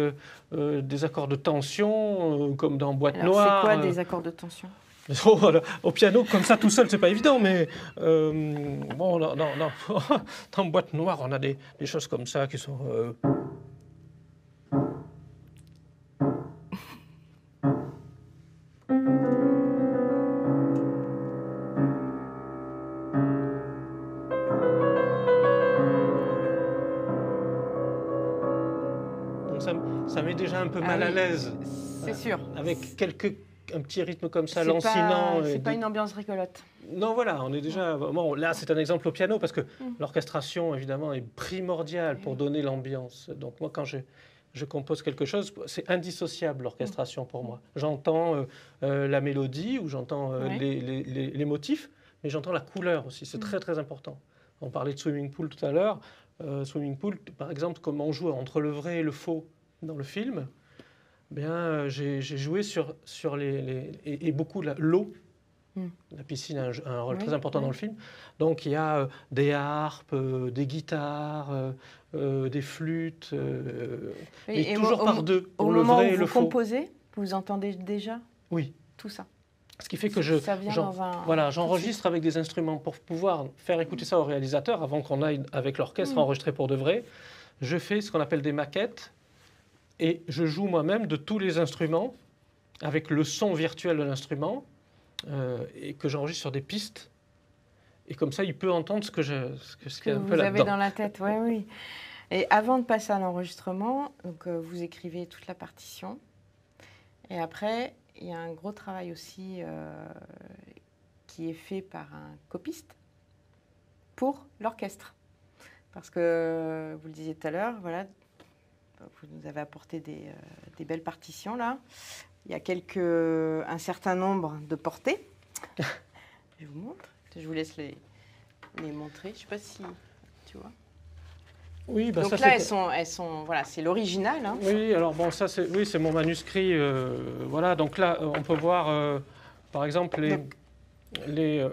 des accords de tension comme dans Boîte Noire. C'est quoi des accords de tension Oh, Au piano, comme ça, tout seul, c'est pas évident, mais euh, bon, non, non, non. dans boîte noire, on a des, choses comme ça qui sont. Euh, Donc ça, ça met déjà un peu ah mal à l'aise. C'est sûr. Avec quelques un petit rythme comme ça, lancinant. C'est pas une ambiance rigolote. Non, voilà, on est déjà. Bon, là, c'est un exemple au piano parce que mm. l'orchestration, évidemment, est primordiale pour donner l'ambiance. Donc, moi, quand je, je compose quelque chose, c'est indissociable l'orchestration mm. pour moi. J'entends euh, euh, la mélodie ou j'entends euh, les, les, les, motifs, mais j'entends la couleur aussi. C'est mm. très, très important. On parlait de swimming pool tout à l'heure. swimming pool, par exemple, comment on joue entre le vrai et le faux dans le film bien, euh, j'ai joué sur, sur les, et, beaucoup beaucoup l'eau. Hmm. La piscine a un, rôle très important dans le film. Donc il y a euh, des harpes, euh, des guitares, des flûtes, et, toujours par deux. Au le moment où vous composez, vous entendez déjà Oui. Tout ça. Ce qui fait que je, voilà, j'enregistre avec des instruments pour pouvoir faire écouter hmm. ça au réalisateur avant qu'on aille avec l'orchestre hmm. enregistrer pour de vrai. Je fais ce qu'on appelle des maquettes et je joue moi-même de tous les instruments avec le son virtuel de l'instrument euh, et que j'enregistre sur des pistes. Et comme ça, il peut entendre ce que je, ce que, ce que vous avez dans la tête. oui, oui, Et avant de passer à l'enregistrement, donc euh, vous écrivez toute la partition. Et après, il y a un gros travail aussi euh, qui est fait par un copiste pour l'orchestre. Parce que, vous le disiez tout à l'heure, voilà, vous nous avez apporté euh, des, belles partitions là. Il y a quelques, un certain nombre de portées. je vous montre. Je vous laisse les, les montrer. Je ne sais pas si tu vois. Oui, bah Donc là, elles sont, elles sont, voilà, c'est l'original. Hein. Oui, alors bon, ça, c'est, oui, c'est mon manuscrit. Euh, voilà. Donc là, euh, on peut voir, par exemple, les, les.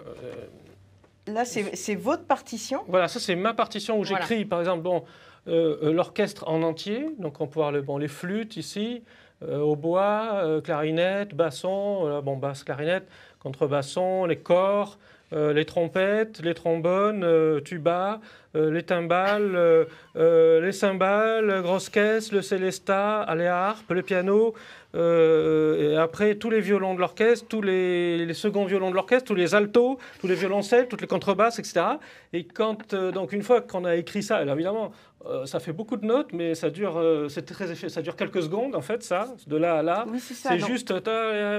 là, c'est, votre partition. Voilà, ça, c'est ma partition où j'écris, par exemple, bon. Euh, euh, l'orchestre en entier, donc on peut voir les flûtes ici, euh, au bois, clarinette, basson, bon, basse, clarinette, contrebasson, les corps, les trompettes, les trombones, tuba, les timbales, les cymbales, grosse caisse, le célesta, les harpes, le piano, euh, et après, tous les violons de l'orchestre, tous les, les, seconds violons de l'orchestre, tous les altos, tous les violoncelles, toutes les contrebasses, etc. Et quand, euh, donc, une fois qu'on a écrit ça, alors évidemment, euh, ça fait beaucoup de notes, mais ça dure, c'est très ça dure quelques secondes, en fait, ça, de là à là. c'est juste, voilà,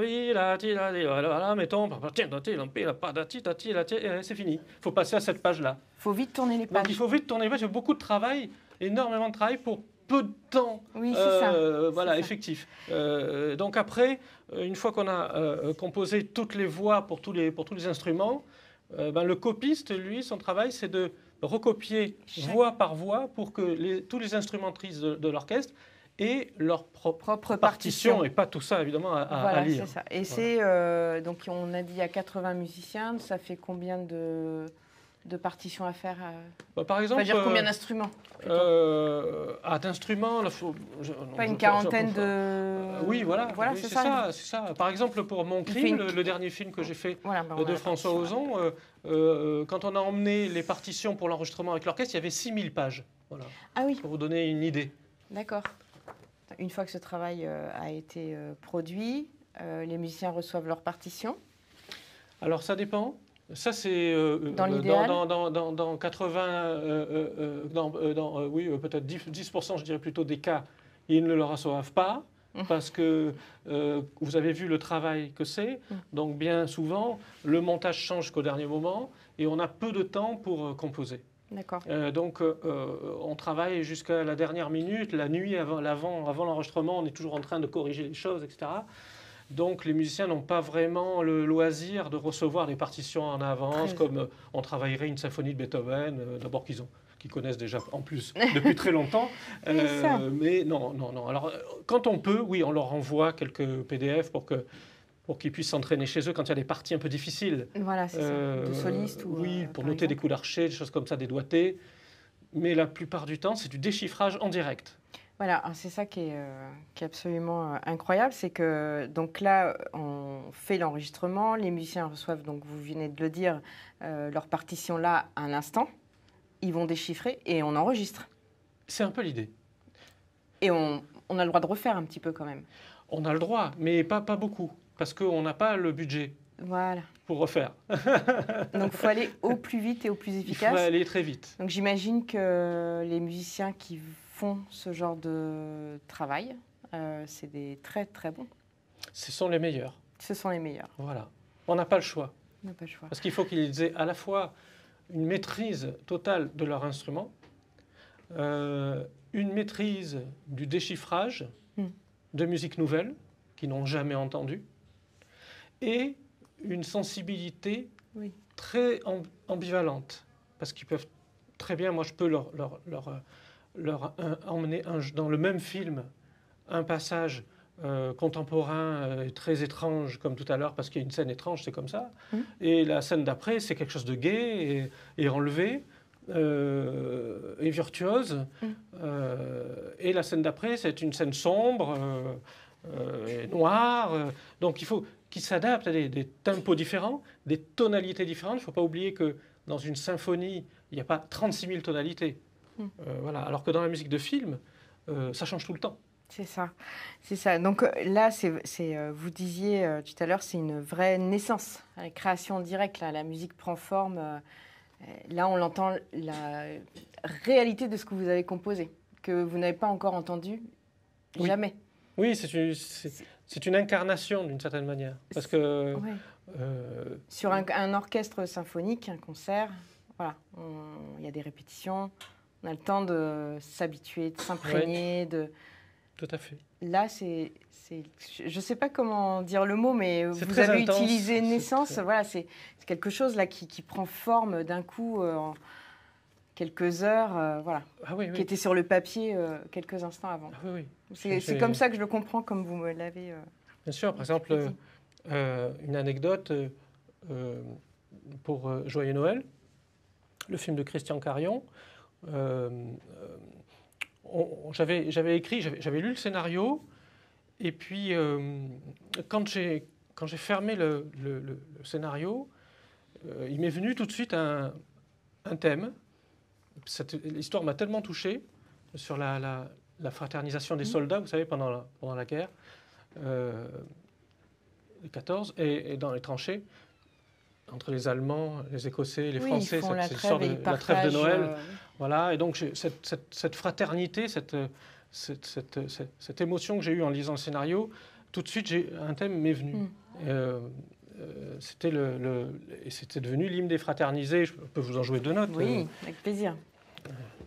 mettons, c'est fini. Il faut passer à cette page-là. Il faut vite tourner les pages. il faut vite tourner les pages. Il beaucoup de travail, énormément de travail pour peu de temps oui, euh, voilà, effectif. Euh, donc après, euh, une fois qu'on a composé toutes les voix pour tous les, instruments, ben, le copiste, lui, son travail, c'est de recopier voix par voix pour que tous les instrumentistes de, l'orchestre aient leur propre partition. et pas tout ça évidemment à, voilà, à lire. Ça. Et c'est donc on a dit à 80 musiciens, ça fait combien de de partitions à faire euh, bah, Par exemple. combien euh, d'instruments euh, Ah, d'instruments, faut, Pas une quarantaine de. oui, voilà. voilà c'est ça. Par exemple, pour mon crime, le, dernier film que j'ai fait bah, euh, de François Ozon, quand on a emmené les partitions pour l'enregistrement avec l'orchestre, il y avait 6000 pages. Voilà. Ah oui. Pour vous donner une idée. D'accord. Une fois que ce travail a été produit, les musiciens reçoivent leurs partitions Alors ça dépend. Ça, c'est euh, euh, euh, dans, dans, 80, dans, oui, peut-être 10%, je dirais plutôt, des cas, ils ne le reçoivent pas. Mmh. Parce que vous avez vu le travail que c'est, mmh. donc bien souvent le montage change qu'au dernier moment et on a peu de temps pour composer. D'accord. donc, on travaille jusqu'à la dernière minute, la nuit avant, avant l'enregistrement, on est toujours en train de corriger les choses, etc. Donc les musiciens n'ont pas vraiment le loisir de recevoir des partitions en avance, comme euh, on travaillerait une symphonie de Beethoven, euh, d'abord qu'ils qui connaissent déjà en plus depuis très longtemps. Euh, mais non, non, non. Alors, quand on peut, oui, on leur envoie quelques PDF pour que pour qu'ils puissent s'entraîner chez eux quand il y a des parties un peu difficiles. Voilà, c'est ça, de solistes ou... Oui, pour noter des coups d'archet, des choses comme ça, des doigtés. Mais la plupart du temps, c'est du déchiffrage en direct. Voilà, hein, c'est ça qui est, euh, qui est absolument euh, incroyable, c'est que donc là, on fait l'enregistrement, les musiciens reçoivent, donc vous venez de le dire, euh, leur partition là à un instant, ils vont déchiffrer et on enregistre. C'est un peu l'idée. Et on, on, a le droit de refaire un petit peu quand même. On a le droit, mais pas, pas beaucoup, parce qu'on n'a pas le budget. Voilà pour refaire. Donc il faut aller au plus vite et au plus efficace. Il faut aller très vite. Donc j'imagine que les musiciens qui font ce genre de travail, euh, c'est des très très bons. Ce sont les meilleurs. Ce sont les meilleurs. Voilà. On n'a pas le choix. On n'a pas le choix. Parce qu'il faut qu'ils aient à la fois une maîtrise totale de leur instrument, euh, une maîtrise du déchiffrage hmm. de musique nouvelle qu'ils n'ont jamais entendue, et une sensibilité très ambivalente. Parce qu'ils peuvent très bien, moi je peux leur, leur, leur, euh, un, emmener dans le même film un passage euh, contemporain et euh, très étrange, comme tout à l'heure, parce qu'il y a une scène étrange, c'est comme ça. Mmh. Et la scène d'après, c'est quelque chose de gai et, enlevé. et virtuose. Mmh. et la scène d'après, c'est une scène sombre noire. donc il faut, qui s'adaptent à des, tempos différents, des tonalités différentes. Il ne faut pas oublier que dans une symphonie, il n'y a pas 36 000 tonalités. Mm. Euh, voilà. Alors que dans la musique de film, euh, ça change tout le temps. C'est ça, c'est ça. Donc euh, là, c'est, vous disiez tout à l'heure, c'est une vraie naissance, la création directe. la musique prend forme. là, on entend la réalité de ce que vous avez composé, que vous n'avez pas encore entendu, jamais. Oui, c'est, c'est une incarnation d'une certaine manière. Parce que. Euh, Sur un, orchestre symphonique, un concert, voilà, il y a des répétitions, on a le temps de s'habituer, de s'imprégner, de. Tout à fait. Là, c'est. Je ne sais pas comment dire le mot, mais vous avez utilisé naissance. Voilà, c'est quelque chose là qui, prend forme d'un coup. Euh, quelques heures, euh, voilà, ah qui étaient sur le papier euh, quelques instants avant. Ah c'est comme ça que je le comprends, comme vous me l'avez. Euh, Bien sûr, par exemple, une anecdote pour Joyeux Noël, le film de Christian Carion. j'avais écrit, j'avais lu le scénario, et puis quand j'ai fermé le, le, le, scénario, il m'est venu tout de suite un, un thème L'histoire m'a tellement touché sur la, fraternisation des mmh. soldats, vous savez, pendant la, pendant la guerre, les euh, 14, et, dans les tranchées, entre les Allemands, les Écossais, les Français, cette, de la trêve de Noël. Euh, voilà, et donc cette, fraternité, cette, émotion que j'ai eue en lisant le scénario, tout de suite, un thème m'est venu. Mmh. Euh, c'était devenu l'hymne des fraternisés. Je peux vous en jouer deux notes. Oui, avec plaisir. uh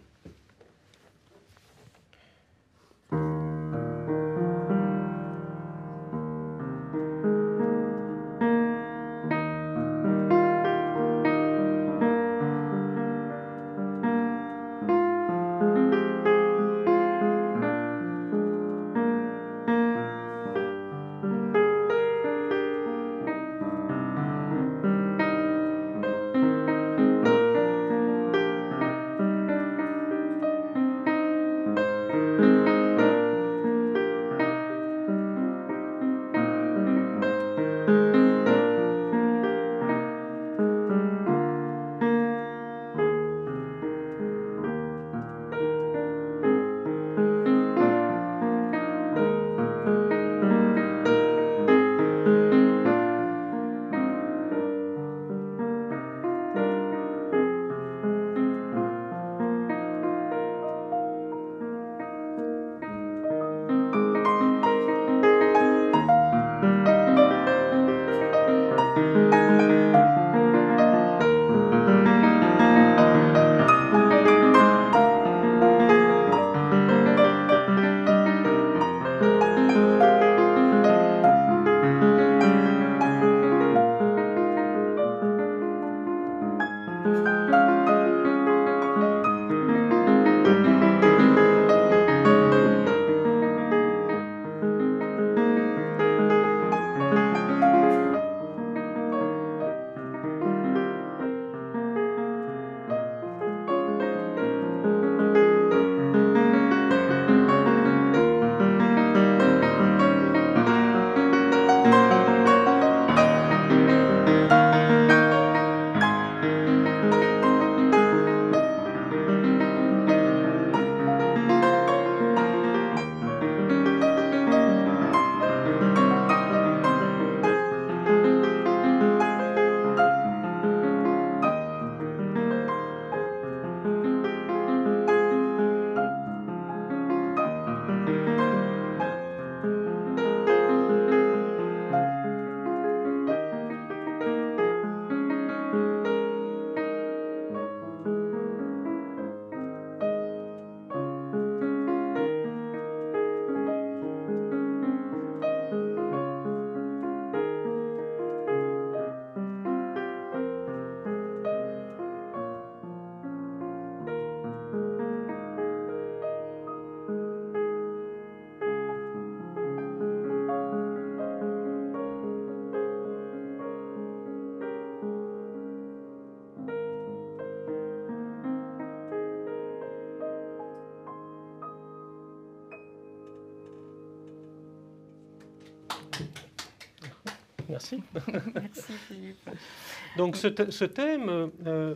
Merci. Donc ce, thème, euh,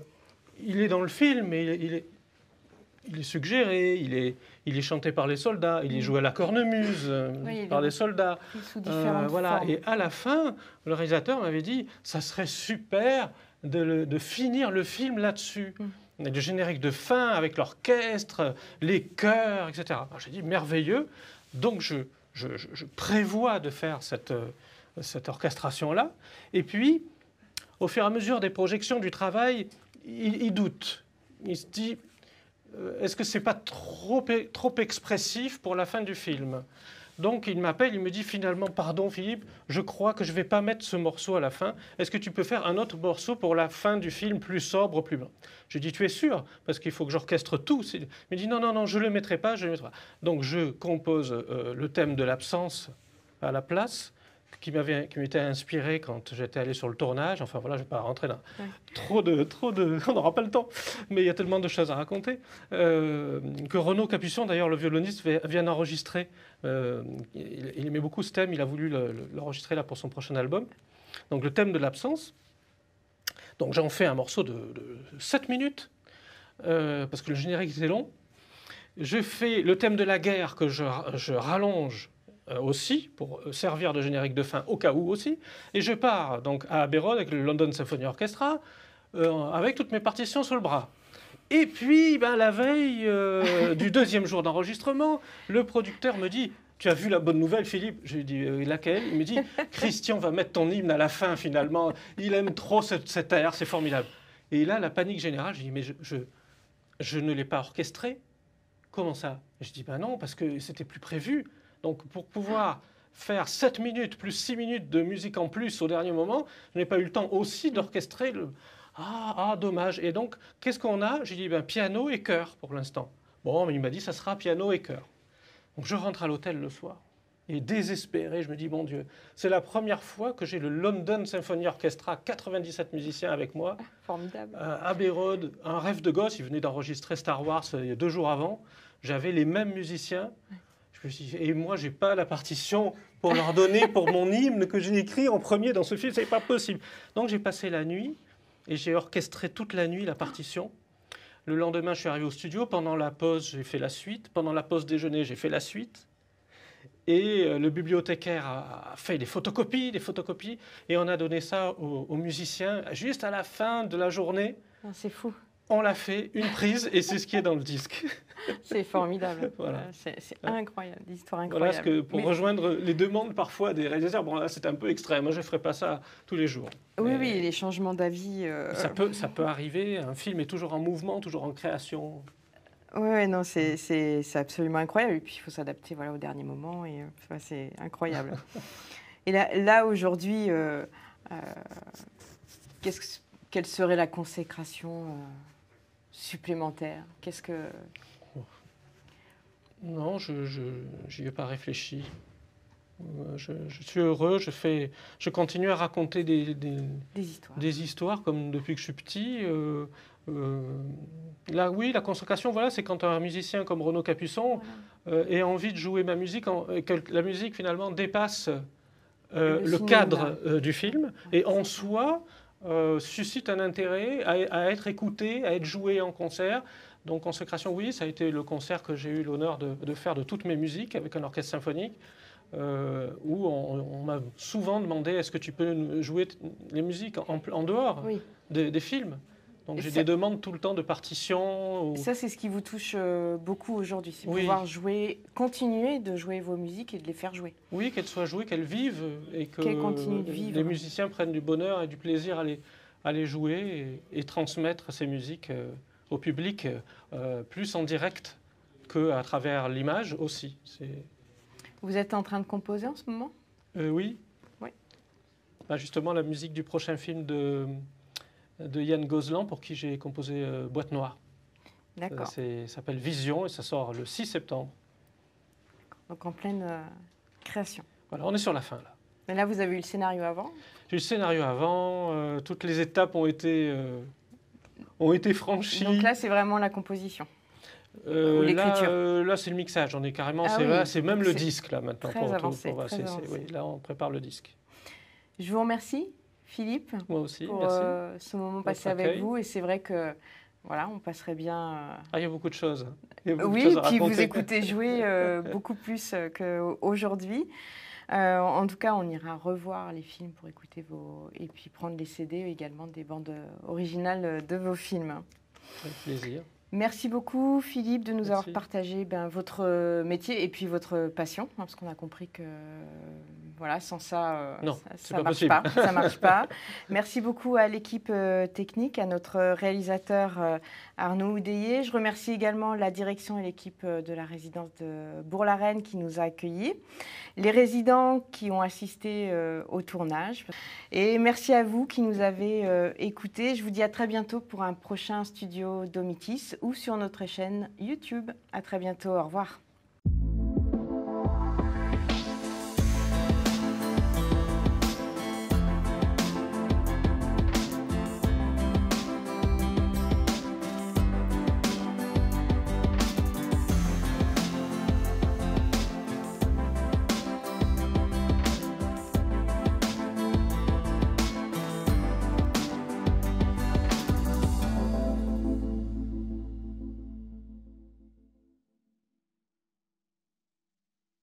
il est dans le film, mais il, est, est, suggéré, il est, il est chanté par les soldats, il est joué à la cornemuse euh, par les soldats. Euh, voilà. Et à la fin, le réalisateur m'avait dit, ça serait super de, finir le film là-dessus. a mm. le générique de fin avec l'orchestre, les chœurs, etc. J'ai dit merveilleux. Donc je, je, prévois de faire cette, cette orchestration-là. Et puis, au fur et à mesure des projections du travail, il, doute. Il se dit, euh, est-ce que c'est pas trop, e, trop expressif pour la fin du film donc il m'appelle, il me dit finalement pardon Philippe, je crois que je vais pas mettre ce morceau à la fin. Est-ce que tu peux faire un autre morceau pour la fin du film plus sobre, plus blanc Je dis tu es sûr parce qu'il faut que j'orchestre tout. Il me dit non non non, je le mettrai pas, je le mettrai pas. Donc je compose euh, le thème de l'absence à la place qui m'avait qui m'était inspiré quand j'étais allé sur le tournage. Enfin voilà, je ne vais pas rentrer là. Trop de trop de, on n'aura pas le temps. Mais il y a tellement de choses à raconter euh, que Renaud Capuçon, d'ailleurs le violoniste, vient enregistrer. Euh, il, aimait beaucoup ce thème. Il a voulu l'enregistrer là pour son prochain album. Donc le thème de l'absence. Donc j'en fais un morceau de, 7 minutes euh, parce que le générique était long. Je fais le thème de la guerre que je, je rallonge euh, aussi, pour euh, servir de générique de fin au cas où aussi. Et je pars donc à Abbey avec le London Symphony Orchestra, euh, avec toutes mes partitions sur le bras. Et puis, ben, la veille du deuxième jour d'enregistrement, le producteur me dit tu as vu la bonne nouvelle, Philippe Je lui dis laquelle Il me dit Christian va mettre ton hymne à la fin, finalement. Il aime trop cette, air, c'est formidable. Et là, la panique générale, je dis Mais je, je, ne l'ai pas orchestré Comment ça Je dis Ben non, parce que c'était plus prévu. Donc pour pouvoir faire 7 minutes plus 6 minutes de musique en plus au dernier moment, je n'ai pas eu le temps aussi d'orchestrer le... Ah, ah, dommage. Et donc, qu'est-ce qu'on a J'ai dit, ben, piano et chœur pour l'instant. Bon, mais il m'a dit, ça sera piano et chœur. Donc je rentre à l'hôtel le soir. Et désespéré, je me dis, mon Dieu, c'est la première fois que j'ai le London Symphony Orchestra, 97 musiciens avec moi. Formidable. Euh, Abbey Road, un rêve de gosse, il venait d'enregistrer Star Wars euh, deux jours avant. J'avais les mêmes musiciens et moi, j'ai pas la partition pour leur donner pour mon hymne que j'ai écrit en premier dans ce film, c'est pas possible. Donc j'ai passé la nuit et j'ai orchestré toute la nuit la partition. Le lendemain, je suis arrivé au studio. Pendant la pause, j'ai fait la suite. Pendant la pause déjeuner, j'ai fait la suite. Et euh, le bibliothécaire a fait des photocopies, des photocopies, et on a donné ça aux musiciens juste à la fin de la journée. Ah, c'est fou on l'a fait, une prise, et c'est ce qui est dans le disque. C'est formidable. Voilà. Euh, c'est incroyable, l'histoire incroyable. que, pour rejoindre les demandes parfois des réalisateurs, bon là c'est un peu extrême, moi hein, je ne ferai pas ça tous les jours. Oui, oui, les changements d'avis. Euh, ça, peut, ça peut arriver, un film est toujours en mouvement, toujours en création. Oui, ouais, non, c'est absolument incroyable. Et puis, il faut s'adapter voilà, au dernier moment. Et euh, c'est incroyable. et là, là aujourd'hui, euh, quelle serait la consécration supplémentaire, Qu'est-ce que. Oh. Non, je n'y ai pas réfléchi. Euh, je, suis heureux, je, fais, je continue à raconter des, des, histoires. comme depuis que je suis petit. Euh, euh, là, oui, la consécration, voilà, c'est quand un musicien comme Renaud Capuçon a ait envie de jouer ma musique, la musique finalement dépasse le, cadre du film. et en soi, euh, suscite un intérêt à, être écouté, à être joué en concert. Donc Consécration, oui, ça a été le concert que j'ai eu l'honneur de, faire de toutes mes musiques avec un orchestre symphonique, euh, où on, m'a souvent demandé est-ce que tu peux jouer les musiques en, dehors des, films donc j'ai des demandes tout le temps de partitions. Ça, c'est ce qui vous touche euh, beaucoup aujourd'hui, c'est pouvoir jouer, continuer de jouer vos musiques et de les faire jouer. Oui, qu'elles soient jouées, qu'elles vivent et que les musiciens prennent du bonheur et du plaisir à les, jouer et, transmettre ces musiques euh, au public, euh, plus en direct qu'à travers l'image aussi. Vous êtes en train de composer en ce moment Oui. Bah, justement, la musique du prochain film de de Yann Gozlan pour qui j'ai composé euh, Boîte Noire. D'accord. Euh, ça, s'appelle Vision et ça sort le 6 septembre. Donc en pleine euh, création. Voilà, on est sur la fin là. Mais là, vous avez eu le scénario avant J'ai eu le scénario avant. toutes les étapes ont été, ont été franchies. Donc là, c'est vraiment la composition Là, c'est le mixage. On est carrément. Ah c'est même le disque là maintenant. avancé, là, on prépare le disque. Je vous remercie. Philippe. Moi aussi, pour, euh, ce moment passé avec vous. Et c'est vrai que voilà, on passerait bien. Euh, ah, il y a beaucoup de choses. oui, de puis vous écoutez jouer euh, beaucoup plus qu'aujourd'hui. en tout cas, on ira revoir les films pour écouter vos. et puis prendre les CD également des bandes originales de vos films. Avec plaisir. Merci beaucoup Philippe de nous avoir partagé ben, votre euh, métier et puis votre passion, hein, parce qu'on a compris que euh, voilà, sans ça, euh, ça, ne marche pas. marche pas. Merci beaucoup à l'équipe technique, à notre réalisateur Arnaud Oudéier. Je remercie également la direction et l'équipe euh, de la résidence de Bourg-la-Reine qui nous a accueillis, les résidents qui ont assisté euh, au tournage. Et merci à vous qui nous avez euh, écoutés. Je vous dis à très bientôt pour un prochain studio Domitis ou sur notre chaîne YouTube. À très bientôt. Au revoir.